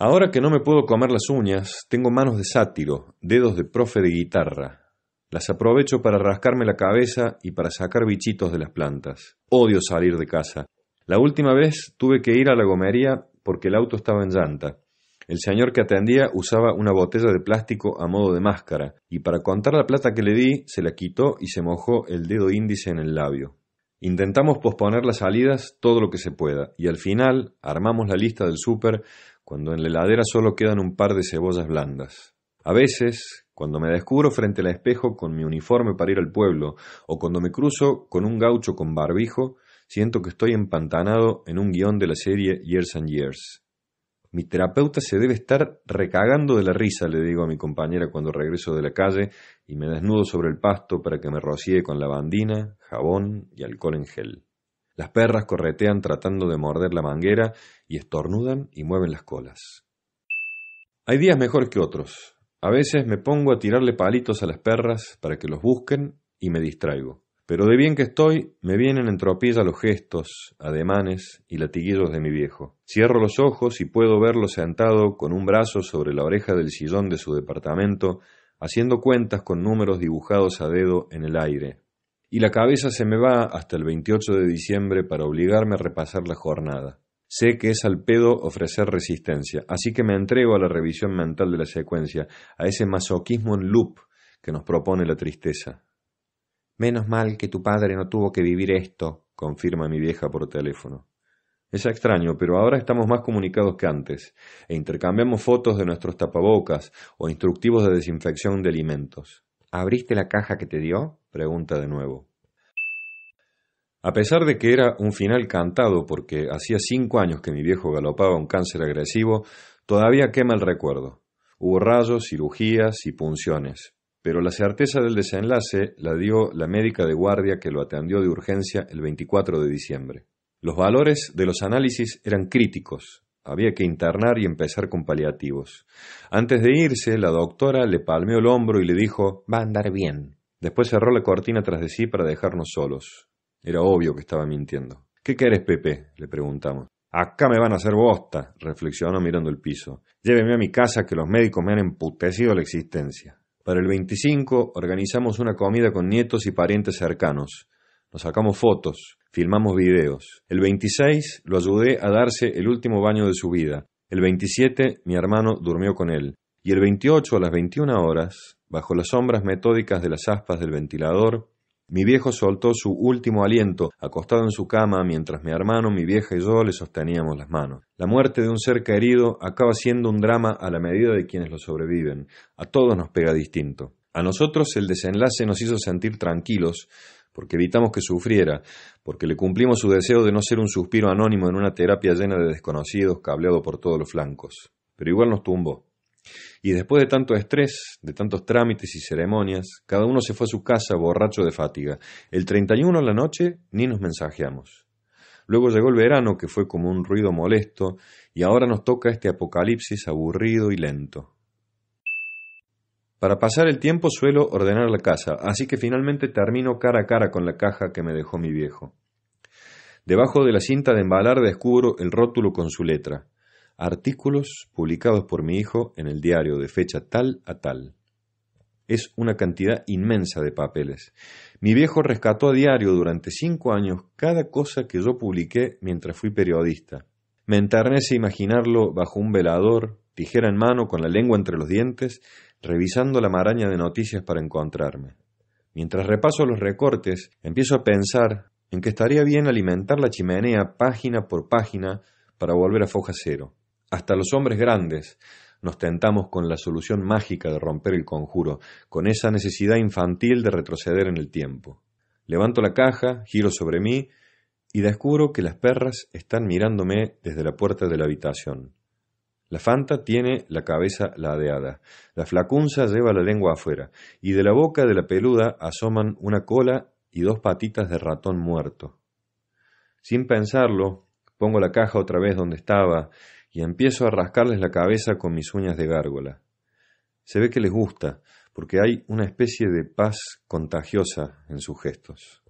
Ahora que no me puedo comer las uñas, tengo manos de sátiro, dedos de profe de guitarra. Las aprovecho para rascarme la cabeza y para sacar bichitos de las plantas. Odio salir de casa. La última vez tuve que ir a la gomería porque el auto estaba en llanta. El señor que atendía usaba una botella de plástico a modo de máscara, y para contar la plata que le di, se la quitó y se mojó el dedo índice en el labio. Intentamos posponer las salidas todo lo que se pueda, y al final armamos la lista del súper cuando en la heladera solo quedan un par de cebollas blandas. A veces, cuando me descubro frente al espejo con mi uniforme para ir al pueblo, o cuando me cruzo con un gaucho con barbijo, siento que estoy empantanado en un guión de la serie Years and Years. Mi terapeuta se debe estar recagando de la risa, le digo a mi compañera cuando regreso de la calle y me desnudo sobre el pasto para que me rocíe con lavandina, jabón y alcohol en gel. Las perras corretean tratando de morder la manguera y estornudan y mueven las colas. Hay días mejores que otros. A veces me pongo a tirarle palitos a las perras para que los busquen y me distraigo. Pero de bien que estoy, me vienen en tropilla los gestos, ademanes y latiguillos de mi viejo. Cierro los ojos y puedo verlo sentado con un brazo sobre la oreja del sillón de su departamento, haciendo cuentas con números dibujados a dedo en el aire, y la cabeza se me va hasta el 28 de diciembre para obligarme a repasar la jornada. Sé que es al pedo ofrecer resistencia, así que me entrego a la revisión mental de la secuencia, a ese masoquismo en loop que nos propone la tristeza. Menos mal que tu padre no tuvo que vivir esto, confirma mi vieja por teléfono. Es extraño, pero ahora estamos más comunicados que antes, e intercambiamos fotos de nuestros tapabocas o instructivos de desinfección de alimentos. ¿Abriste la caja que te dio? Pregunta de nuevo. A pesar de que era un final cantado porque hacía cinco años que mi viejo galopaba un cáncer agresivo, todavía quema el recuerdo. Hubo rayos, cirugías y punciones, pero la certeza del desenlace la dio la médica de guardia que lo atendió de urgencia el 24 de diciembre. Los valores de los análisis eran críticos, había que internar y empezar con paliativos. Antes de irse, la doctora le palmeó el hombro y le dijo, va a andar bien. Después cerró la cortina tras de sí para dejarnos solos. Era obvio que estaba mintiendo. ¿Qué querés, Pepe? le preguntamos. Acá me van a hacer bosta, reflexionó mirando el piso. Lléveme a mi casa que los médicos me han emputecido la existencia. Para el 25 organizamos una comida con nietos y parientes cercanos. Nos sacamos fotos, filmamos videos. El 26 lo ayudé a darse el último baño de su vida. El 27 mi hermano durmió con él. Y el 28 a las 21 horas bajo las sombras metódicas de las aspas del ventilador, mi viejo soltó su último aliento, acostado en su cama, mientras mi hermano, mi vieja y yo le sosteníamos las manos. La muerte de un ser querido acaba siendo un drama a la medida de quienes lo sobreviven. A todos nos pega distinto. A nosotros el desenlace nos hizo sentir tranquilos, porque evitamos que sufriera, porque le cumplimos su deseo de no ser un suspiro anónimo en una terapia llena de desconocidos, cableado por todos los flancos. Pero igual nos tumbó. Y después de tanto estrés, de tantos trámites y ceremonias, cada uno se fue a su casa borracho de fatiga. El 31 a la noche ni nos mensajeamos. Luego llegó el verano, que fue como un ruido molesto, y ahora nos toca este apocalipsis aburrido y lento. Para pasar el tiempo suelo ordenar la casa, así que finalmente termino cara a cara con la caja que me dejó mi viejo. Debajo de la cinta de embalar descubro el rótulo con su letra. Artículos publicados por mi hijo en el diario de fecha tal a tal. Es una cantidad inmensa de papeles. Mi viejo rescató a diario durante cinco años cada cosa que yo publiqué mientras fui periodista. Me enternece imaginarlo bajo un velador, tijera en mano, con la lengua entre los dientes, revisando la maraña de noticias para encontrarme. Mientras repaso los recortes, empiezo a pensar en que estaría bien alimentar la chimenea página por página para volver a foja cero. Hasta los hombres grandes nos tentamos con la solución mágica de romper el conjuro, con esa necesidad infantil de retroceder en el tiempo. Levanto la caja, giro sobre mí y descubro que las perras están mirándome desde la puerta de la habitación. La Fanta tiene la cabeza ladeada, la flacunza lleva la lengua afuera, y de la boca de la peluda asoman una cola y dos patitas de ratón muerto. Sin pensarlo, pongo la caja otra vez donde estaba y empiezo a rascarles la cabeza con mis uñas de gárgola. Se ve que les gusta, porque hay una especie de paz contagiosa en sus gestos.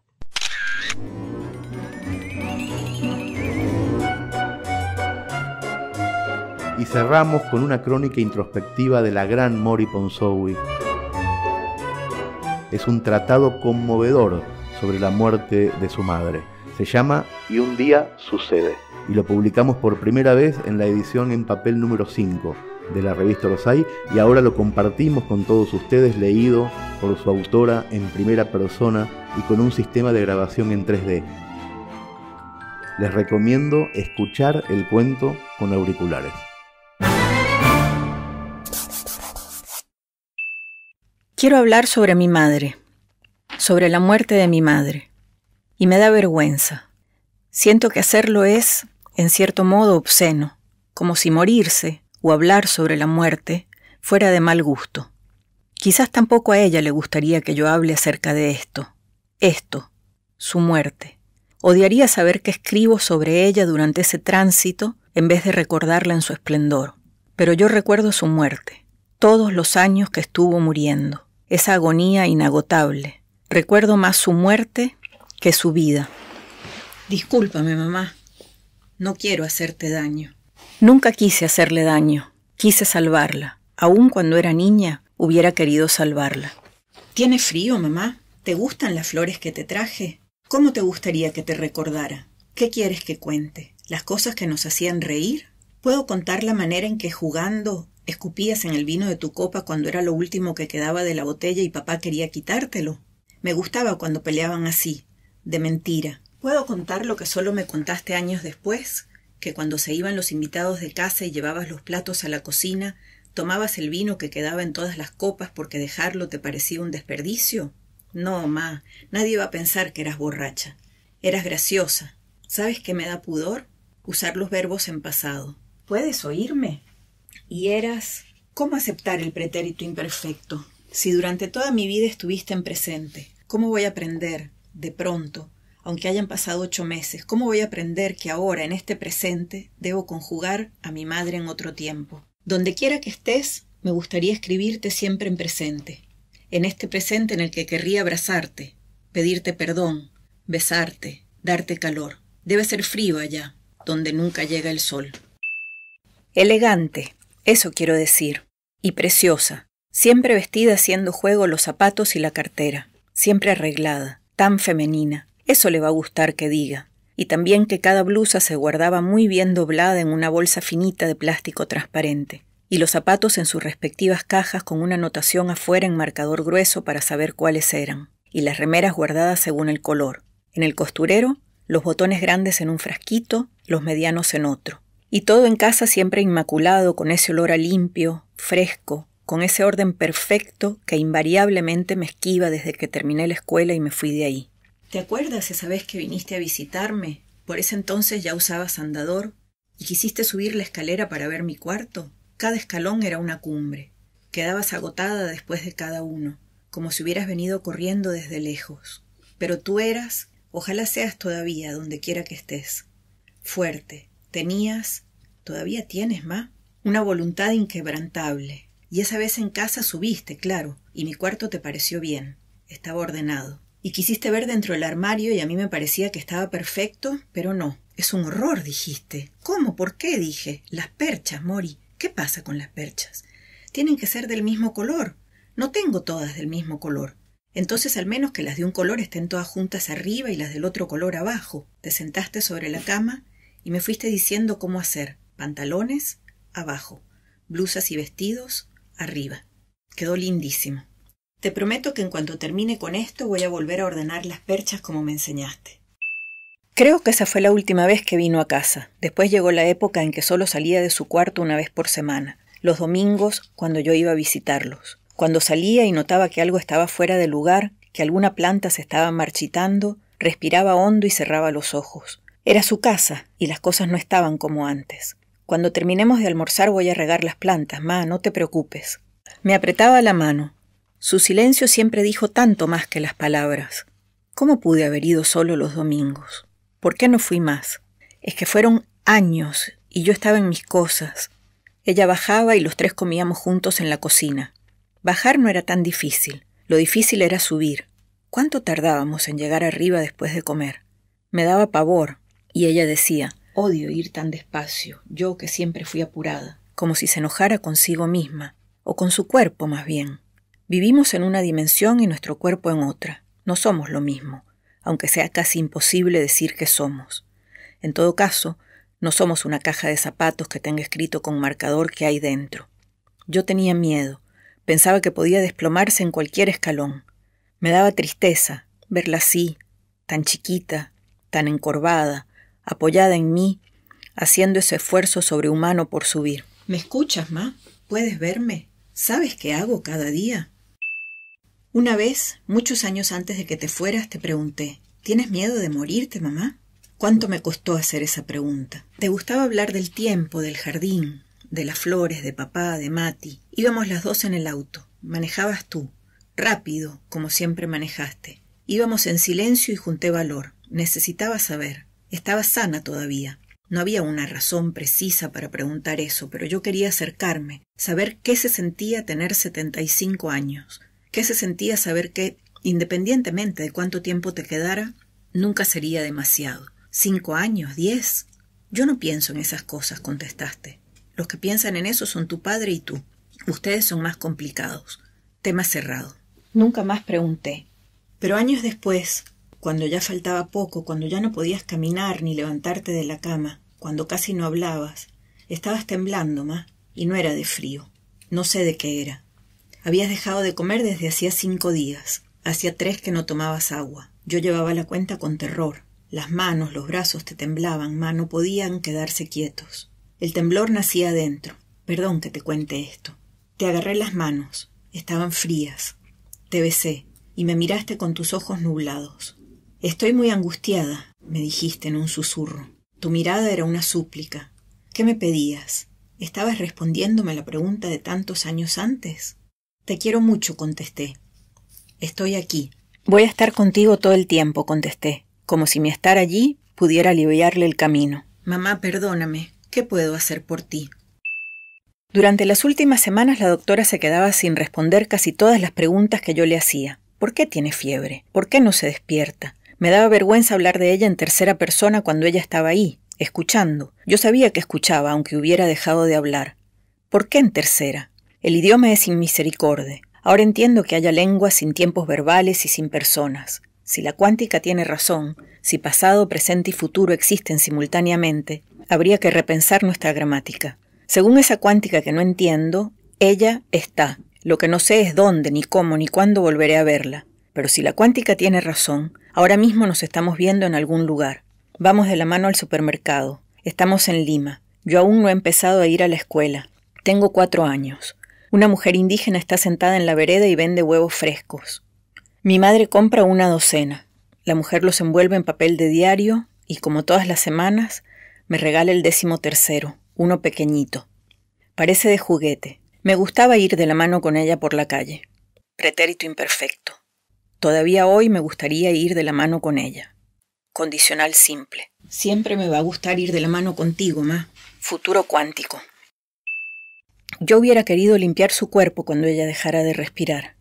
Y cerramos con una crónica introspectiva de la gran Mori Ponsowi. Es un tratado conmovedor sobre la muerte de su madre. Se llama Y un día sucede y lo publicamos por primera vez en la edición en papel número 5 de la revista Los Hay y ahora lo compartimos con todos ustedes leído por su autora en primera persona y con un sistema de grabación en 3D. Les recomiendo escuchar el cuento con auriculares. Quiero hablar sobre mi madre, sobre la muerte de mi madre, y me da vergüenza. Siento que hacerlo es en cierto modo obsceno, como si morirse o hablar sobre la muerte fuera de mal gusto. Quizás tampoco a ella le gustaría que yo hable acerca de esto, esto, su muerte. Odiaría saber que escribo sobre ella durante ese tránsito en vez de recordarla en su esplendor. Pero yo recuerdo su muerte, todos los años que estuvo muriendo, esa agonía inagotable. Recuerdo más su muerte que su vida. Discúlpame, mamá. No quiero hacerte daño. Nunca quise hacerle daño. Quise salvarla. Aun cuando era niña, hubiera querido salvarla. ¿Tiene frío, mamá? ¿Te gustan las flores que te traje? ¿Cómo te gustaría que te recordara? ¿Qué quieres que cuente? ¿Las cosas que nos hacían reír? ¿Puedo contar la manera en que jugando escupías en el vino de tu copa cuando era lo último que quedaba de la botella y papá quería quitártelo? Me gustaba cuando peleaban así, de mentira, ¿Puedo contar lo que solo me contaste años después? Que cuando se iban los invitados de casa y llevabas los platos a la cocina, tomabas el vino que quedaba en todas las copas porque dejarlo te parecía un desperdicio? No, ma, nadie va a pensar que eras borracha. Eras graciosa. ¿Sabes qué me da pudor? Usar los verbos en pasado. ¿Puedes oírme? Y eras... ¿Cómo aceptar el pretérito imperfecto? Si durante toda mi vida estuviste en presente, ¿cómo voy a aprender, de pronto, aunque hayan pasado ocho meses, ¿cómo voy a aprender que ahora, en este presente, debo conjugar a mi madre en otro tiempo? Donde quiera que estés, me gustaría escribirte siempre en presente, en este presente en el que querría abrazarte, pedirte perdón, besarte, darte calor. Debe ser frío allá, donde nunca llega el sol. Elegante, eso quiero decir, y preciosa, siempre vestida haciendo juego los zapatos y la cartera, siempre arreglada, tan femenina, eso le va a gustar que diga. Y también que cada blusa se guardaba muy bien doblada en una bolsa finita de plástico transparente, y los zapatos en sus respectivas cajas con una anotación afuera en marcador grueso para saber cuáles eran, y las remeras guardadas según el color. En el costurero, los botones grandes en un frasquito, los medianos en otro. Y todo en casa siempre inmaculado, con ese olor a limpio, fresco, con ese orden perfecto que invariablemente me esquiva desde que terminé la escuela y me fui de ahí. ¿Te acuerdas esa vez que viniste a visitarme? Por ese entonces ya usabas andador y quisiste subir la escalera para ver mi cuarto. Cada escalón era una cumbre. Quedabas agotada después de cada uno, como si hubieras venido corriendo desde lejos. Pero tú eras, ojalá seas todavía, donde quiera que estés. Fuerte, tenías, todavía tienes, ma, una voluntad inquebrantable. Y esa vez en casa subiste, claro, y mi cuarto te pareció bien. Estaba ordenado y quisiste ver dentro del armario y a mí me parecía que estaba perfecto, pero no. Es un horror, dijiste. ¿Cómo? ¿Por qué? dije. Las perchas, Mori. ¿Qué pasa con las perchas? Tienen que ser del mismo color. No tengo todas del mismo color. Entonces al menos que las de un color estén todas juntas arriba y las del otro color abajo. Te sentaste sobre la cama y me fuiste diciendo cómo hacer. Pantalones abajo, blusas y vestidos arriba. Quedó lindísimo. Te prometo que en cuanto termine con esto voy a volver a ordenar las perchas como me enseñaste. Creo que esa fue la última vez que vino a casa. Después llegó la época en que solo salía de su cuarto una vez por semana, los domingos cuando yo iba a visitarlos. Cuando salía y notaba que algo estaba fuera de lugar, que alguna planta se estaba marchitando, respiraba hondo y cerraba los ojos. Era su casa y las cosas no estaban como antes. Cuando terminemos de almorzar voy a regar las plantas, ma, no te preocupes. Me apretaba la mano, su silencio siempre dijo tanto más que las palabras. ¿Cómo pude haber ido solo los domingos? ¿Por qué no fui más? Es que fueron años y yo estaba en mis cosas. Ella bajaba y los tres comíamos juntos en la cocina. Bajar no era tan difícil, lo difícil era subir. ¿Cuánto tardábamos en llegar arriba después de comer? Me daba pavor, y ella decía, odio ir tan despacio, yo que siempre fui apurada, como si se enojara consigo misma, o con su cuerpo más bien. Vivimos en una dimensión y nuestro cuerpo en otra. No somos lo mismo, aunque sea casi imposible decir que somos. En todo caso, no somos una caja de zapatos que tenga escrito con marcador que hay dentro. Yo tenía miedo, pensaba que podía desplomarse en cualquier escalón. Me daba tristeza verla así, tan chiquita, tan encorvada, apoyada en mí, haciendo ese esfuerzo sobrehumano por subir. ¿Me escuchas, Ma? ¿Puedes verme? ¿Sabes qué hago cada día? Una vez, muchos años antes de que te fueras, te pregunté, ¿tienes miedo de morirte, mamá? ¿Cuánto me costó hacer esa pregunta? Te gustaba hablar del tiempo, del jardín, de las flores, de papá, de Mati. Íbamos las dos en el auto. Manejabas tú, rápido, como siempre manejaste. Íbamos en silencio y junté valor. Necesitaba saber. Estaba sana todavía. No había una razón precisa para preguntar eso, pero yo quería acercarme, saber qué se sentía tener setenta cinco años, ¿Qué se sentía saber que, independientemente de cuánto tiempo te quedara, nunca sería demasiado? ¿Cinco años? ¿Diez? Yo no pienso en esas cosas, contestaste. Los que piensan en eso son tu padre y tú. Ustedes son más complicados. Tema cerrado. Nunca más pregunté. Pero años después, cuando ya faltaba poco, cuando ya no podías caminar ni levantarte de la cama, cuando casi no hablabas, estabas temblando más, y no era de frío. No sé de qué era. Habías dejado de comer desde hacía cinco días. Hacía tres que no tomabas agua. Yo llevaba la cuenta con terror. Las manos, los brazos te temblaban, más no podían quedarse quietos. El temblor nacía adentro. Perdón que te cuente esto. Te agarré las manos. Estaban frías. Te besé y me miraste con tus ojos nublados. Estoy muy angustiada, me dijiste en un susurro. Tu mirada era una súplica. ¿Qué me pedías? ¿Estabas respondiéndome a la pregunta de tantos años antes? Te quiero mucho, contesté. Estoy aquí. Voy a estar contigo todo el tiempo, contesté, como si mi estar allí pudiera aliviarle el camino. Mamá, perdóname. ¿Qué puedo hacer por ti? Durante las últimas semanas la doctora se quedaba sin responder casi todas las preguntas que yo le hacía. ¿Por qué tiene fiebre? ¿Por qué no se despierta? Me daba vergüenza hablar de ella en tercera persona cuando ella estaba ahí, escuchando. Yo sabía que escuchaba, aunque hubiera dejado de hablar. ¿Por qué en tercera? El idioma es misericordia Ahora entiendo que haya lenguas sin tiempos verbales y sin personas. Si la cuántica tiene razón, si pasado, presente y futuro existen simultáneamente, habría que repensar nuestra gramática. Según esa cuántica que no entiendo, ella está. Lo que no sé es dónde, ni cómo, ni cuándo volveré a verla. Pero si la cuántica tiene razón, ahora mismo nos estamos viendo en algún lugar. Vamos de la mano al supermercado. Estamos en Lima. Yo aún no he empezado a ir a la escuela. Tengo cuatro años. Una mujer indígena está sentada en la vereda y vende huevos frescos. Mi madre compra una docena. La mujer los envuelve en papel de diario y, como todas las semanas, me regala el décimo tercero, uno pequeñito. Parece de juguete. Me gustaba ir de la mano con ella por la calle. Pretérito imperfecto. Todavía hoy me gustaría ir de la mano con ella. Condicional simple. Siempre me va a gustar ir de la mano contigo, Ma. Futuro cuántico. Yo hubiera querido limpiar su cuerpo cuando ella dejara de respirar.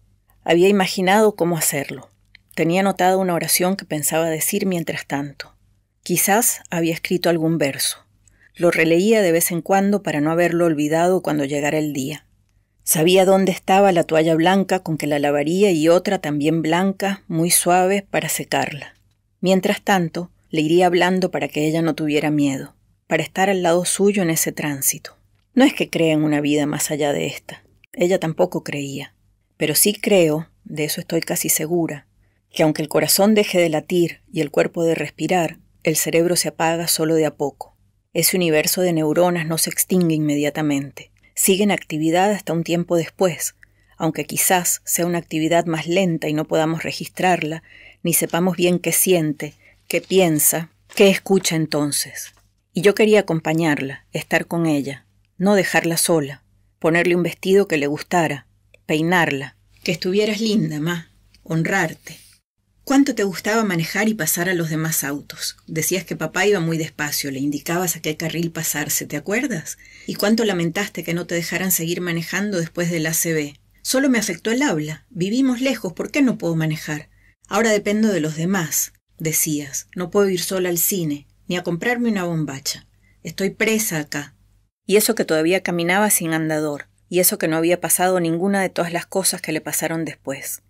Había imaginado cómo hacerlo. Tenía anotada una oración que pensaba decir mientras tanto. Quizás había escrito algún verso. Lo releía de vez en cuando para no haberlo olvidado cuando llegara el día. Sabía dónde estaba la toalla blanca con que la lavaría y otra también blanca, muy suave, para secarla. Mientras tanto, le iría hablando para que ella no tuviera miedo, para estar al lado suyo en ese tránsito. No es que crea en una vida más allá de esta, ella tampoco creía, pero sí creo, de eso estoy casi segura, que aunque el corazón deje de latir y el cuerpo de respirar, el cerebro se apaga solo de a poco. Ese universo de neuronas no se extingue inmediatamente, sigue en actividad hasta un tiempo después, aunque quizás sea una actividad más lenta y no podamos registrarla, ni sepamos bien qué siente, qué piensa, qué escucha entonces. Y yo quería acompañarla, estar con ella, no dejarla sola, ponerle un vestido que le gustara, peinarla, que estuvieras linda, ma, honrarte. ¿Cuánto te gustaba manejar y pasar a los demás autos? Decías que papá iba muy despacio, le indicabas a qué carril pasarse, ¿te acuerdas? ¿Y cuánto lamentaste que no te dejaran seguir manejando después del ACB? Solo me afectó el habla. Vivimos lejos, ¿por qué no puedo manejar? Ahora dependo de los demás, decías. No puedo ir sola al cine, ni a comprarme una bombacha. Estoy presa acá y eso que todavía caminaba sin andador, y eso que no había pasado ninguna de todas las cosas que le pasaron después.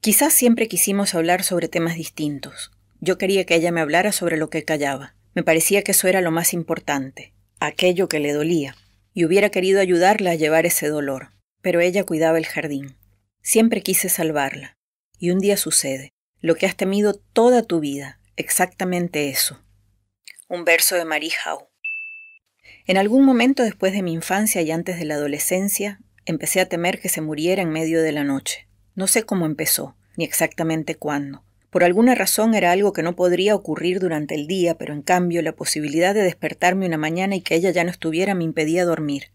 Quizás siempre quisimos hablar sobre temas distintos. Yo quería que ella me hablara sobre lo que callaba. Me parecía que eso era lo más importante, aquello que le dolía, y hubiera querido ayudarla a llevar ese dolor, pero ella cuidaba el jardín. Siempre quise salvarla. Y un día sucede, lo que has temido toda tu vida, exactamente eso. Un verso de Marie en algún momento después de mi infancia y antes de la adolescencia, empecé a temer que se muriera en medio de la noche. No sé cómo empezó, ni exactamente cuándo. Por alguna razón era algo que no podría ocurrir durante el día, pero en cambio la posibilidad de despertarme una mañana y que ella ya no estuviera me impedía dormir.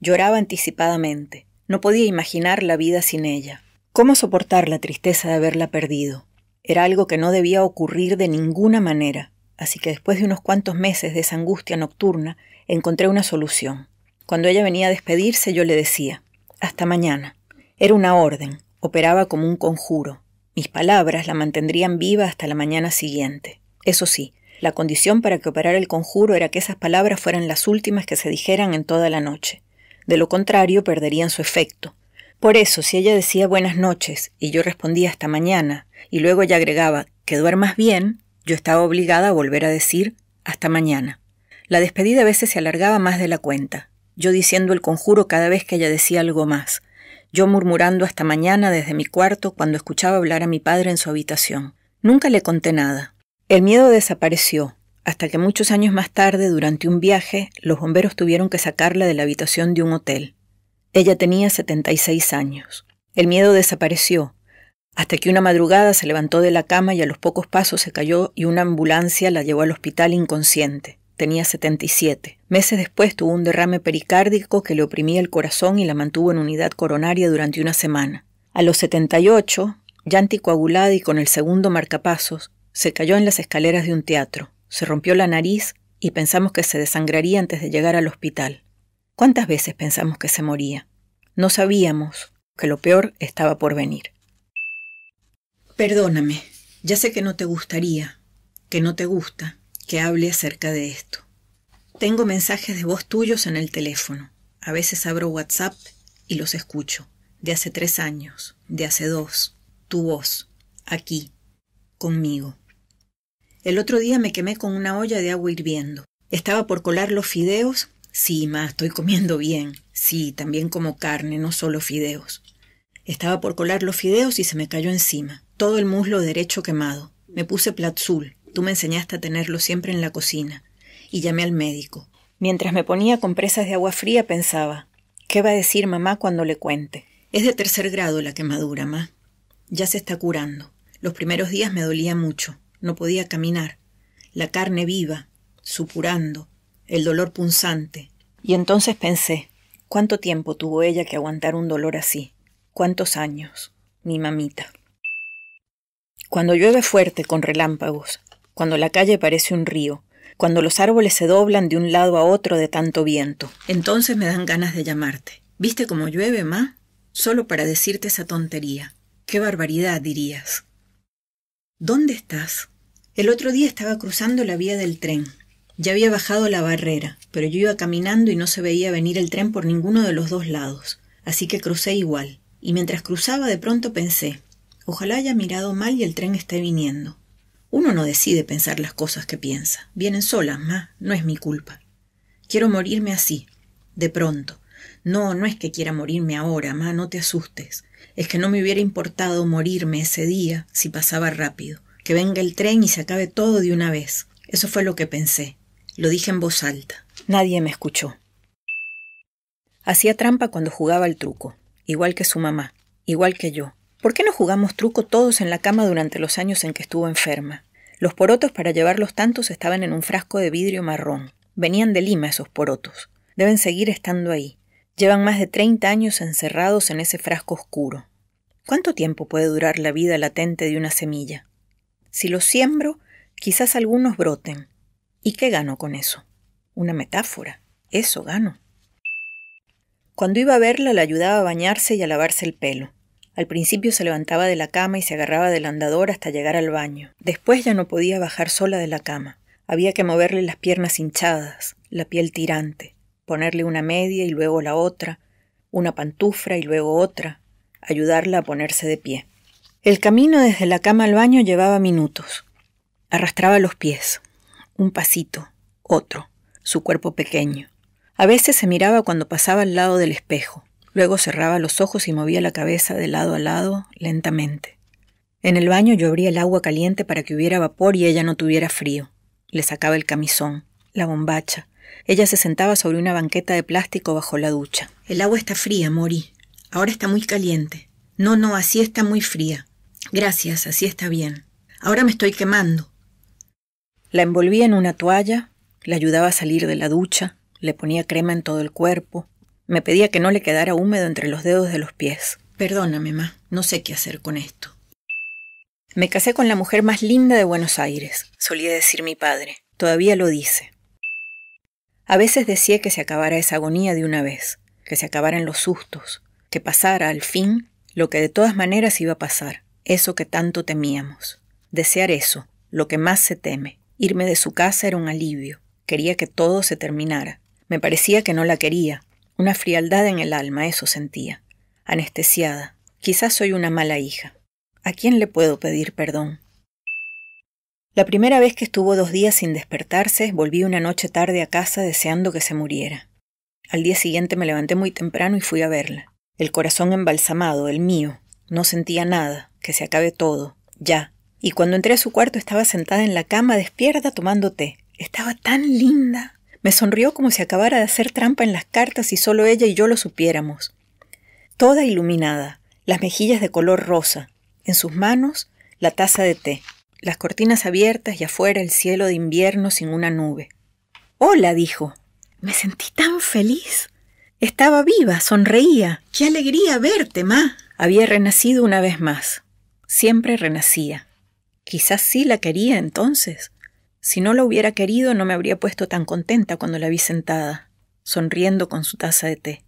Lloraba anticipadamente. No podía imaginar la vida sin ella. ¿Cómo soportar la tristeza de haberla perdido? Era algo que no debía ocurrir de ninguna manera. Así que después de unos cuantos meses de esa angustia nocturna, encontré una solución. Cuando ella venía a despedirse yo le decía, hasta mañana. Era una orden, operaba como un conjuro. Mis palabras la mantendrían viva hasta la mañana siguiente. Eso sí, la condición para que operara el conjuro era que esas palabras fueran las últimas que se dijeran en toda la noche. De lo contrario, perderían su efecto. Por eso, si ella decía buenas noches y yo respondía hasta mañana, y luego ella agregaba que duermas bien, yo estaba obligada a volver a decir hasta mañana. La despedida a veces se alargaba más de la cuenta, yo diciendo el conjuro cada vez que ella decía algo más, yo murmurando hasta mañana desde mi cuarto cuando escuchaba hablar a mi padre en su habitación. Nunca le conté nada. El miedo desapareció, hasta que muchos años más tarde, durante un viaje, los bomberos tuvieron que sacarla de la habitación de un hotel. Ella tenía 76 años. El miedo desapareció, hasta que una madrugada se levantó de la cama y a los pocos pasos se cayó y una ambulancia la llevó al hospital inconsciente tenía 77. Meses después tuvo un derrame pericárdico que le oprimía el corazón y la mantuvo en unidad coronaria durante una semana. A los 78, ya anticoagulada y con el segundo marcapasos, se cayó en las escaleras de un teatro, se rompió la nariz y pensamos que se desangraría antes de llegar al hospital. ¿Cuántas veces pensamos que se moría? No sabíamos que lo peor estaba por venir. Perdóname, ya sé que no te gustaría, que no te gusta, que hable acerca de esto. Tengo mensajes de voz tuyos en el teléfono. A veces abro WhatsApp y los escucho. De hace tres años, de hace dos. Tu voz, aquí, conmigo. El otro día me quemé con una olla de agua hirviendo. Estaba por colar los fideos. Sí, ma, estoy comiendo bien. Sí, también como carne, no solo fideos. Estaba por colar los fideos y se me cayó encima. Todo el muslo derecho quemado. Me puse platzul, Tú me enseñaste a tenerlo siempre en la cocina. Y llamé al médico. Mientras me ponía compresas de agua fría pensaba, ¿qué va a decir mamá cuando le cuente? Es de tercer grado la quemadura, ma. Ya se está curando. Los primeros días me dolía mucho. No podía caminar. La carne viva, supurando, el dolor punzante. Y entonces pensé, ¿cuánto tiempo tuvo ella que aguantar un dolor así? ¿Cuántos años? Mi mamita. Cuando llueve fuerte con relámpagos, cuando la calle parece un río, cuando los árboles se doblan de un lado a otro de tanto viento. Entonces me dan ganas de llamarte. ¿Viste cómo llueve, ma? Solo para decirte esa tontería. Qué barbaridad, dirías. ¿Dónde estás? El otro día estaba cruzando la vía del tren. Ya había bajado la barrera, pero yo iba caminando y no se veía venir el tren por ninguno de los dos lados, así que crucé igual. Y mientras cruzaba de pronto pensé, ojalá haya mirado mal y el tren esté viniendo. Uno no decide pensar las cosas que piensa. Vienen solas, ma. No es mi culpa. Quiero morirme así. De pronto. No, no es que quiera morirme ahora, ma. No te asustes. Es que no me hubiera importado morirme ese día si pasaba rápido. Que venga el tren y se acabe todo de una vez. Eso fue lo que pensé. Lo dije en voz alta. Nadie me escuchó. Hacía trampa cuando jugaba el truco. Igual que su mamá. Igual que yo. ¿Por qué no jugamos truco todos en la cama durante los años en que estuvo enferma? Los porotos para llevarlos tantos estaban en un frasco de vidrio marrón. Venían de Lima esos porotos. Deben seguir estando ahí. Llevan más de 30 años encerrados en ese frasco oscuro. ¿Cuánto tiempo puede durar la vida latente de una semilla? Si los siembro, quizás algunos broten. ¿Y qué gano con eso? Una metáfora. Eso gano. Cuando iba a verla, la ayudaba a bañarse y a lavarse el pelo. Al principio se levantaba de la cama y se agarraba del andador hasta llegar al baño. Después ya no podía bajar sola de la cama. Había que moverle las piernas hinchadas, la piel tirante, ponerle una media y luego la otra, una pantufra y luego otra, ayudarla a ponerse de pie. El camino desde la cama al baño llevaba minutos. Arrastraba los pies, un pasito, otro, su cuerpo pequeño. A veces se miraba cuando pasaba al lado del espejo. Luego cerraba los ojos y movía la cabeza de lado a lado lentamente. En el baño yo abría el agua caliente para que hubiera vapor y ella no tuviera frío. Le sacaba el camisón, la bombacha. Ella se sentaba sobre una banqueta de plástico bajo la ducha. El agua está fría, morí. Ahora está muy caliente. No, no, así está muy fría. Gracias, así está bien. Ahora me estoy quemando. La envolvía en una toalla, la ayudaba a salir de la ducha, le ponía crema en todo el cuerpo, me pedía que no le quedara húmedo entre los dedos de los pies. Perdóname, ma, no sé qué hacer con esto. Me casé con la mujer más linda de Buenos Aires, solía decir mi padre. Todavía lo dice. A veces decía que se acabara esa agonía de una vez, que se acabaran los sustos, que pasara al fin lo que de todas maneras iba a pasar, eso que tanto temíamos. Desear eso, lo que más se teme. Irme de su casa era un alivio. Quería que todo se terminara. Me parecía que no la quería, una frialdad en el alma, eso sentía. Anestesiada. Quizás soy una mala hija. ¿A quién le puedo pedir perdón? La primera vez que estuvo dos días sin despertarse, volví una noche tarde a casa deseando que se muriera. Al día siguiente me levanté muy temprano y fui a verla. El corazón embalsamado, el mío. No sentía nada, que se acabe todo, ya. Y cuando entré a su cuarto estaba sentada en la cama despierta tomando té. Estaba tan linda, me sonrió como si acabara de hacer trampa en las cartas y solo ella y yo lo supiéramos. Toda iluminada, las mejillas de color rosa, en sus manos la taza de té, las cortinas abiertas y afuera el cielo de invierno sin una nube. Hola, dijo. Me sentí tan feliz. Estaba viva, sonreía. ¡Qué alegría verte, Ma! Había renacido una vez más. Siempre renacía. Quizás sí la quería entonces. Si no la hubiera querido, no me habría puesto tan contenta cuando la vi sentada, sonriendo con su taza de té.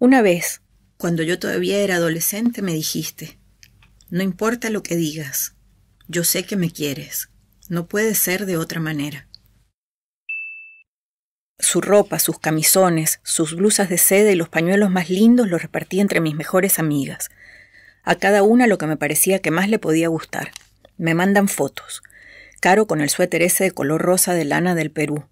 Una vez, cuando yo todavía era adolescente, me dijiste, no importa lo que digas, yo sé que me quieres, no puede ser de otra manera. Su ropa, sus camisones, sus blusas de seda y los pañuelos más lindos los repartí entre mis mejores amigas. A cada una lo que me parecía que más le podía gustar. Me mandan fotos. Caro con el suéter ese de color rosa de lana del Perú.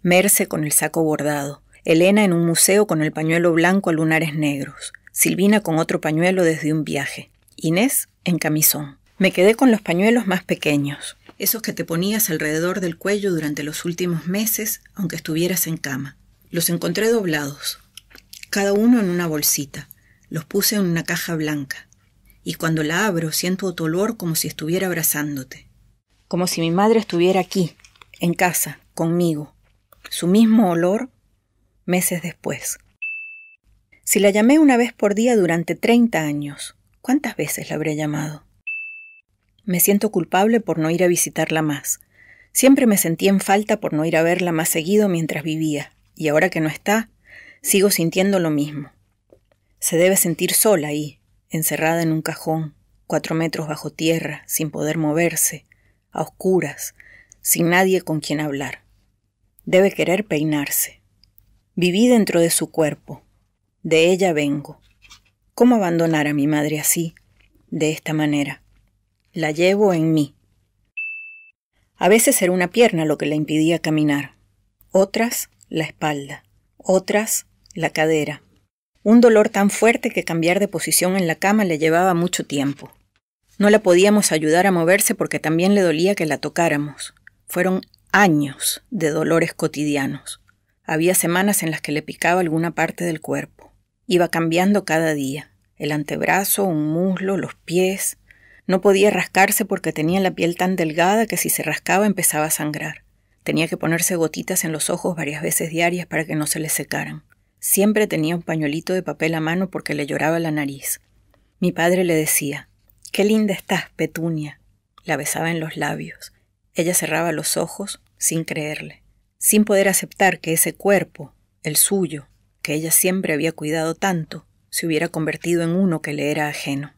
Merce con el saco bordado. Elena en un museo con el pañuelo blanco a lunares negros. Silvina con otro pañuelo desde un viaje. Inés en camisón. Me quedé con los pañuelos más pequeños, esos que te ponías alrededor del cuello durante los últimos meses, aunque estuvieras en cama. Los encontré doblados, cada uno en una bolsita. Los puse en una caja blanca. Y cuando la abro siento tu olor como si estuviera abrazándote como si mi madre estuviera aquí, en casa, conmigo, su mismo olor meses después. Si la llamé una vez por día durante 30 años, ¿cuántas veces la habré llamado? Me siento culpable por no ir a visitarla más. Siempre me sentí en falta por no ir a verla más seguido mientras vivía, y ahora que no está, sigo sintiendo lo mismo. Se debe sentir sola ahí, encerrada en un cajón, cuatro metros bajo tierra, sin poder moverse, a oscuras, sin nadie con quien hablar. Debe querer peinarse. Viví dentro de su cuerpo. De ella vengo. ¿Cómo abandonar a mi madre así, de esta manera? La llevo en mí. A veces era una pierna lo que la impedía caminar, otras la espalda, otras la cadera. Un dolor tan fuerte que cambiar de posición en la cama le llevaba mucho tiempo. No la podíamos ayudar a moverse porque también le dolía que la tocáramos. Fueron años de dolores cotidianos. Había semanas en las que le picaba alguna parte del cuerpo. Iba cambiando cada día. El antebrazo, un muslo, los pies. No podía rascarse porque tenía la piel tan delgada que si se rascaba empezaba a sangrar. Tenía que ponerse gotitas en los ojos varias veces diarias para que no se le secaran. Siempre tenía un pañuelito de papel a mano porque le lloraba la nariz. Mi padre le decía, Qué linda estás, Petunia. La besaba en los labios. Ella cerraba los ojos sin creerle, sin poder aceptar que ese cuerpo, el suyo, que ella siempre había cuidado tanto, se hubiera convertido en uno que le era ajeno.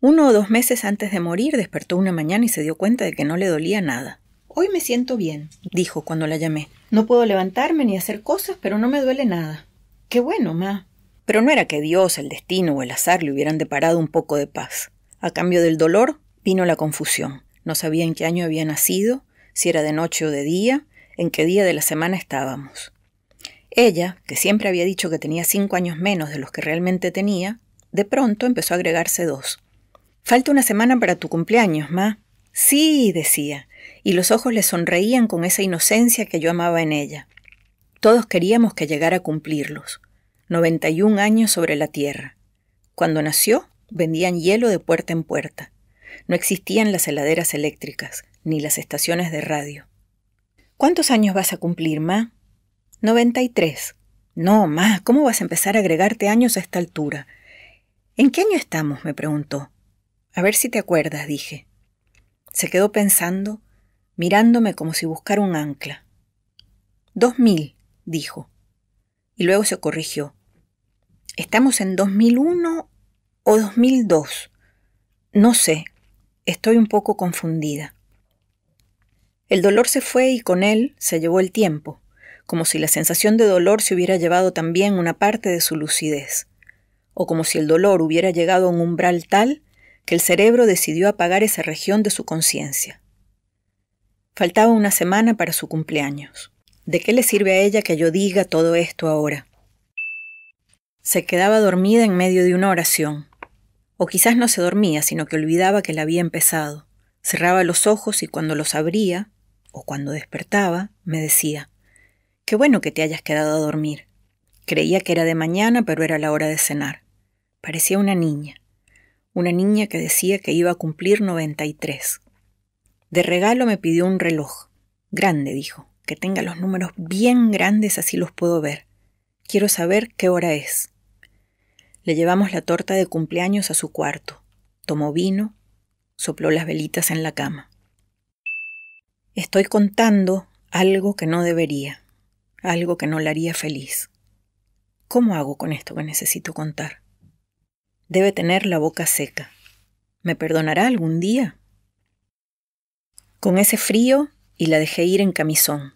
Uno o dos meses antes de morir despertó una mañana y se dio cuenta de que no le dolía nada. Hoy me siento bien, dijo cuando la llamé. No puedo levantarme ni hacer cosas, pero no me duele nada. Qué bueno, ma. Pero no era que Dios, el destino o el azar le hubieran deparado un poco de paz. A cambio del dolor vino la confusión. No sabía en qué año había nacido, si era de noche o de día, en qué día de la semana estábamos. Ella, que siempre había dicho que tenía cinco años menos de los que realmente tenía, de pronto empezó a agregarse dos. Falta una semana para tu cumpleaños, Ma. Sí, decía, y los ojos le sonreían con esa inocencia que yo amaba en ella. Todos queríamos que llegara a cumplirlos. 91 años sobre la Tierra. Cuando nació, vendían hielo de puerta en puerta. No existían las heladeras eléctricas, ni las estaciones de radio. ¿Cuántos años vas a cumplir, Ma? 93. No, Ma, ¿cómo vas a empezar a agregarte años a esta altura? ¿En qué año estamos? me preguntó. A ver si te acuerdas, dije. Se quedó pensando, mirándome como si buscara un ancla. Dos mil, dijo. Y luego se corrigió. Estamos en 2001 o 2002. No sé, estoy un poco confundida. El dolor se fue y con él se llevó el tiempo, como si la sensación de dolor se hubiera llevado también una parte de su lucidez, o como si el dolor hubiera llegado a un umbral tal que el cerebro decidió apagar esa región de su conciencia. Faltaba una semana para su cumpleaños. ¿De qué le sirve a ella que yo diga todo esto ahora? Se quedaba dormida en medio de una oración. O quizás no se dormía, sino que olvidaba que la había empezado. Cerraba los ojos y cuando los abría, o cuando despertaba, me decía, Qué bueno que te hayas quedado a dormir. Creía que era de mañana, pero era la hora de cenar. Parecía una niña, una niña que decía que iba a cumplir 93. De regalo me pidió un reloj. Grande, dijo, que tenga los números bien grandes así los puedo ver. Quiero saber qué hora es. Le llevamos la torta de cumpleaños a su cuarto. Tomó vino, sopló las velitas en la cama. Estoy contando algo que no debería, algo que no la haría feliz. ¿Cómo hago con esto que necesito contar? Debe tener la boca seca. ¿Me perdonará algún día? Con ese frío y la dejé ir en camisón,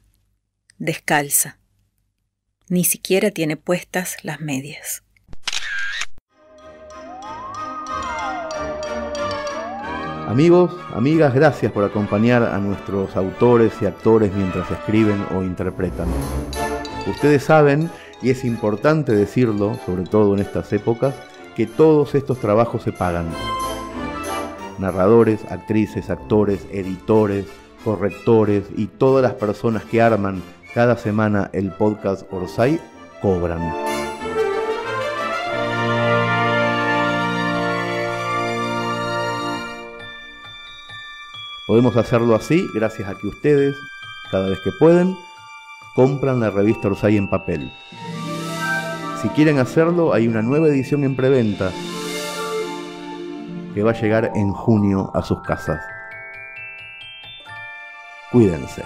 descalza. Ni siquiera tiene puestas las medias. Amigos, amigas, gracias por acompañar a nuestros autores y actores mientras escriben o interpretan. Ustedes saben, y es importante decirlo, sobre todo en estas épocas, que todos estos trabajos se pagan. Narradores, actrices, actores, editores, correctores y todas las personas que arman cada semana el podcast Orsay cobran. Podemos hacerlo así gracias a que ustedes, cada vez que pueden, compran la revista Orsay en papel. Si quieren hacerlo, hay una nueva edición en preventa que va a llegar en junio a sus casas. Cuídense.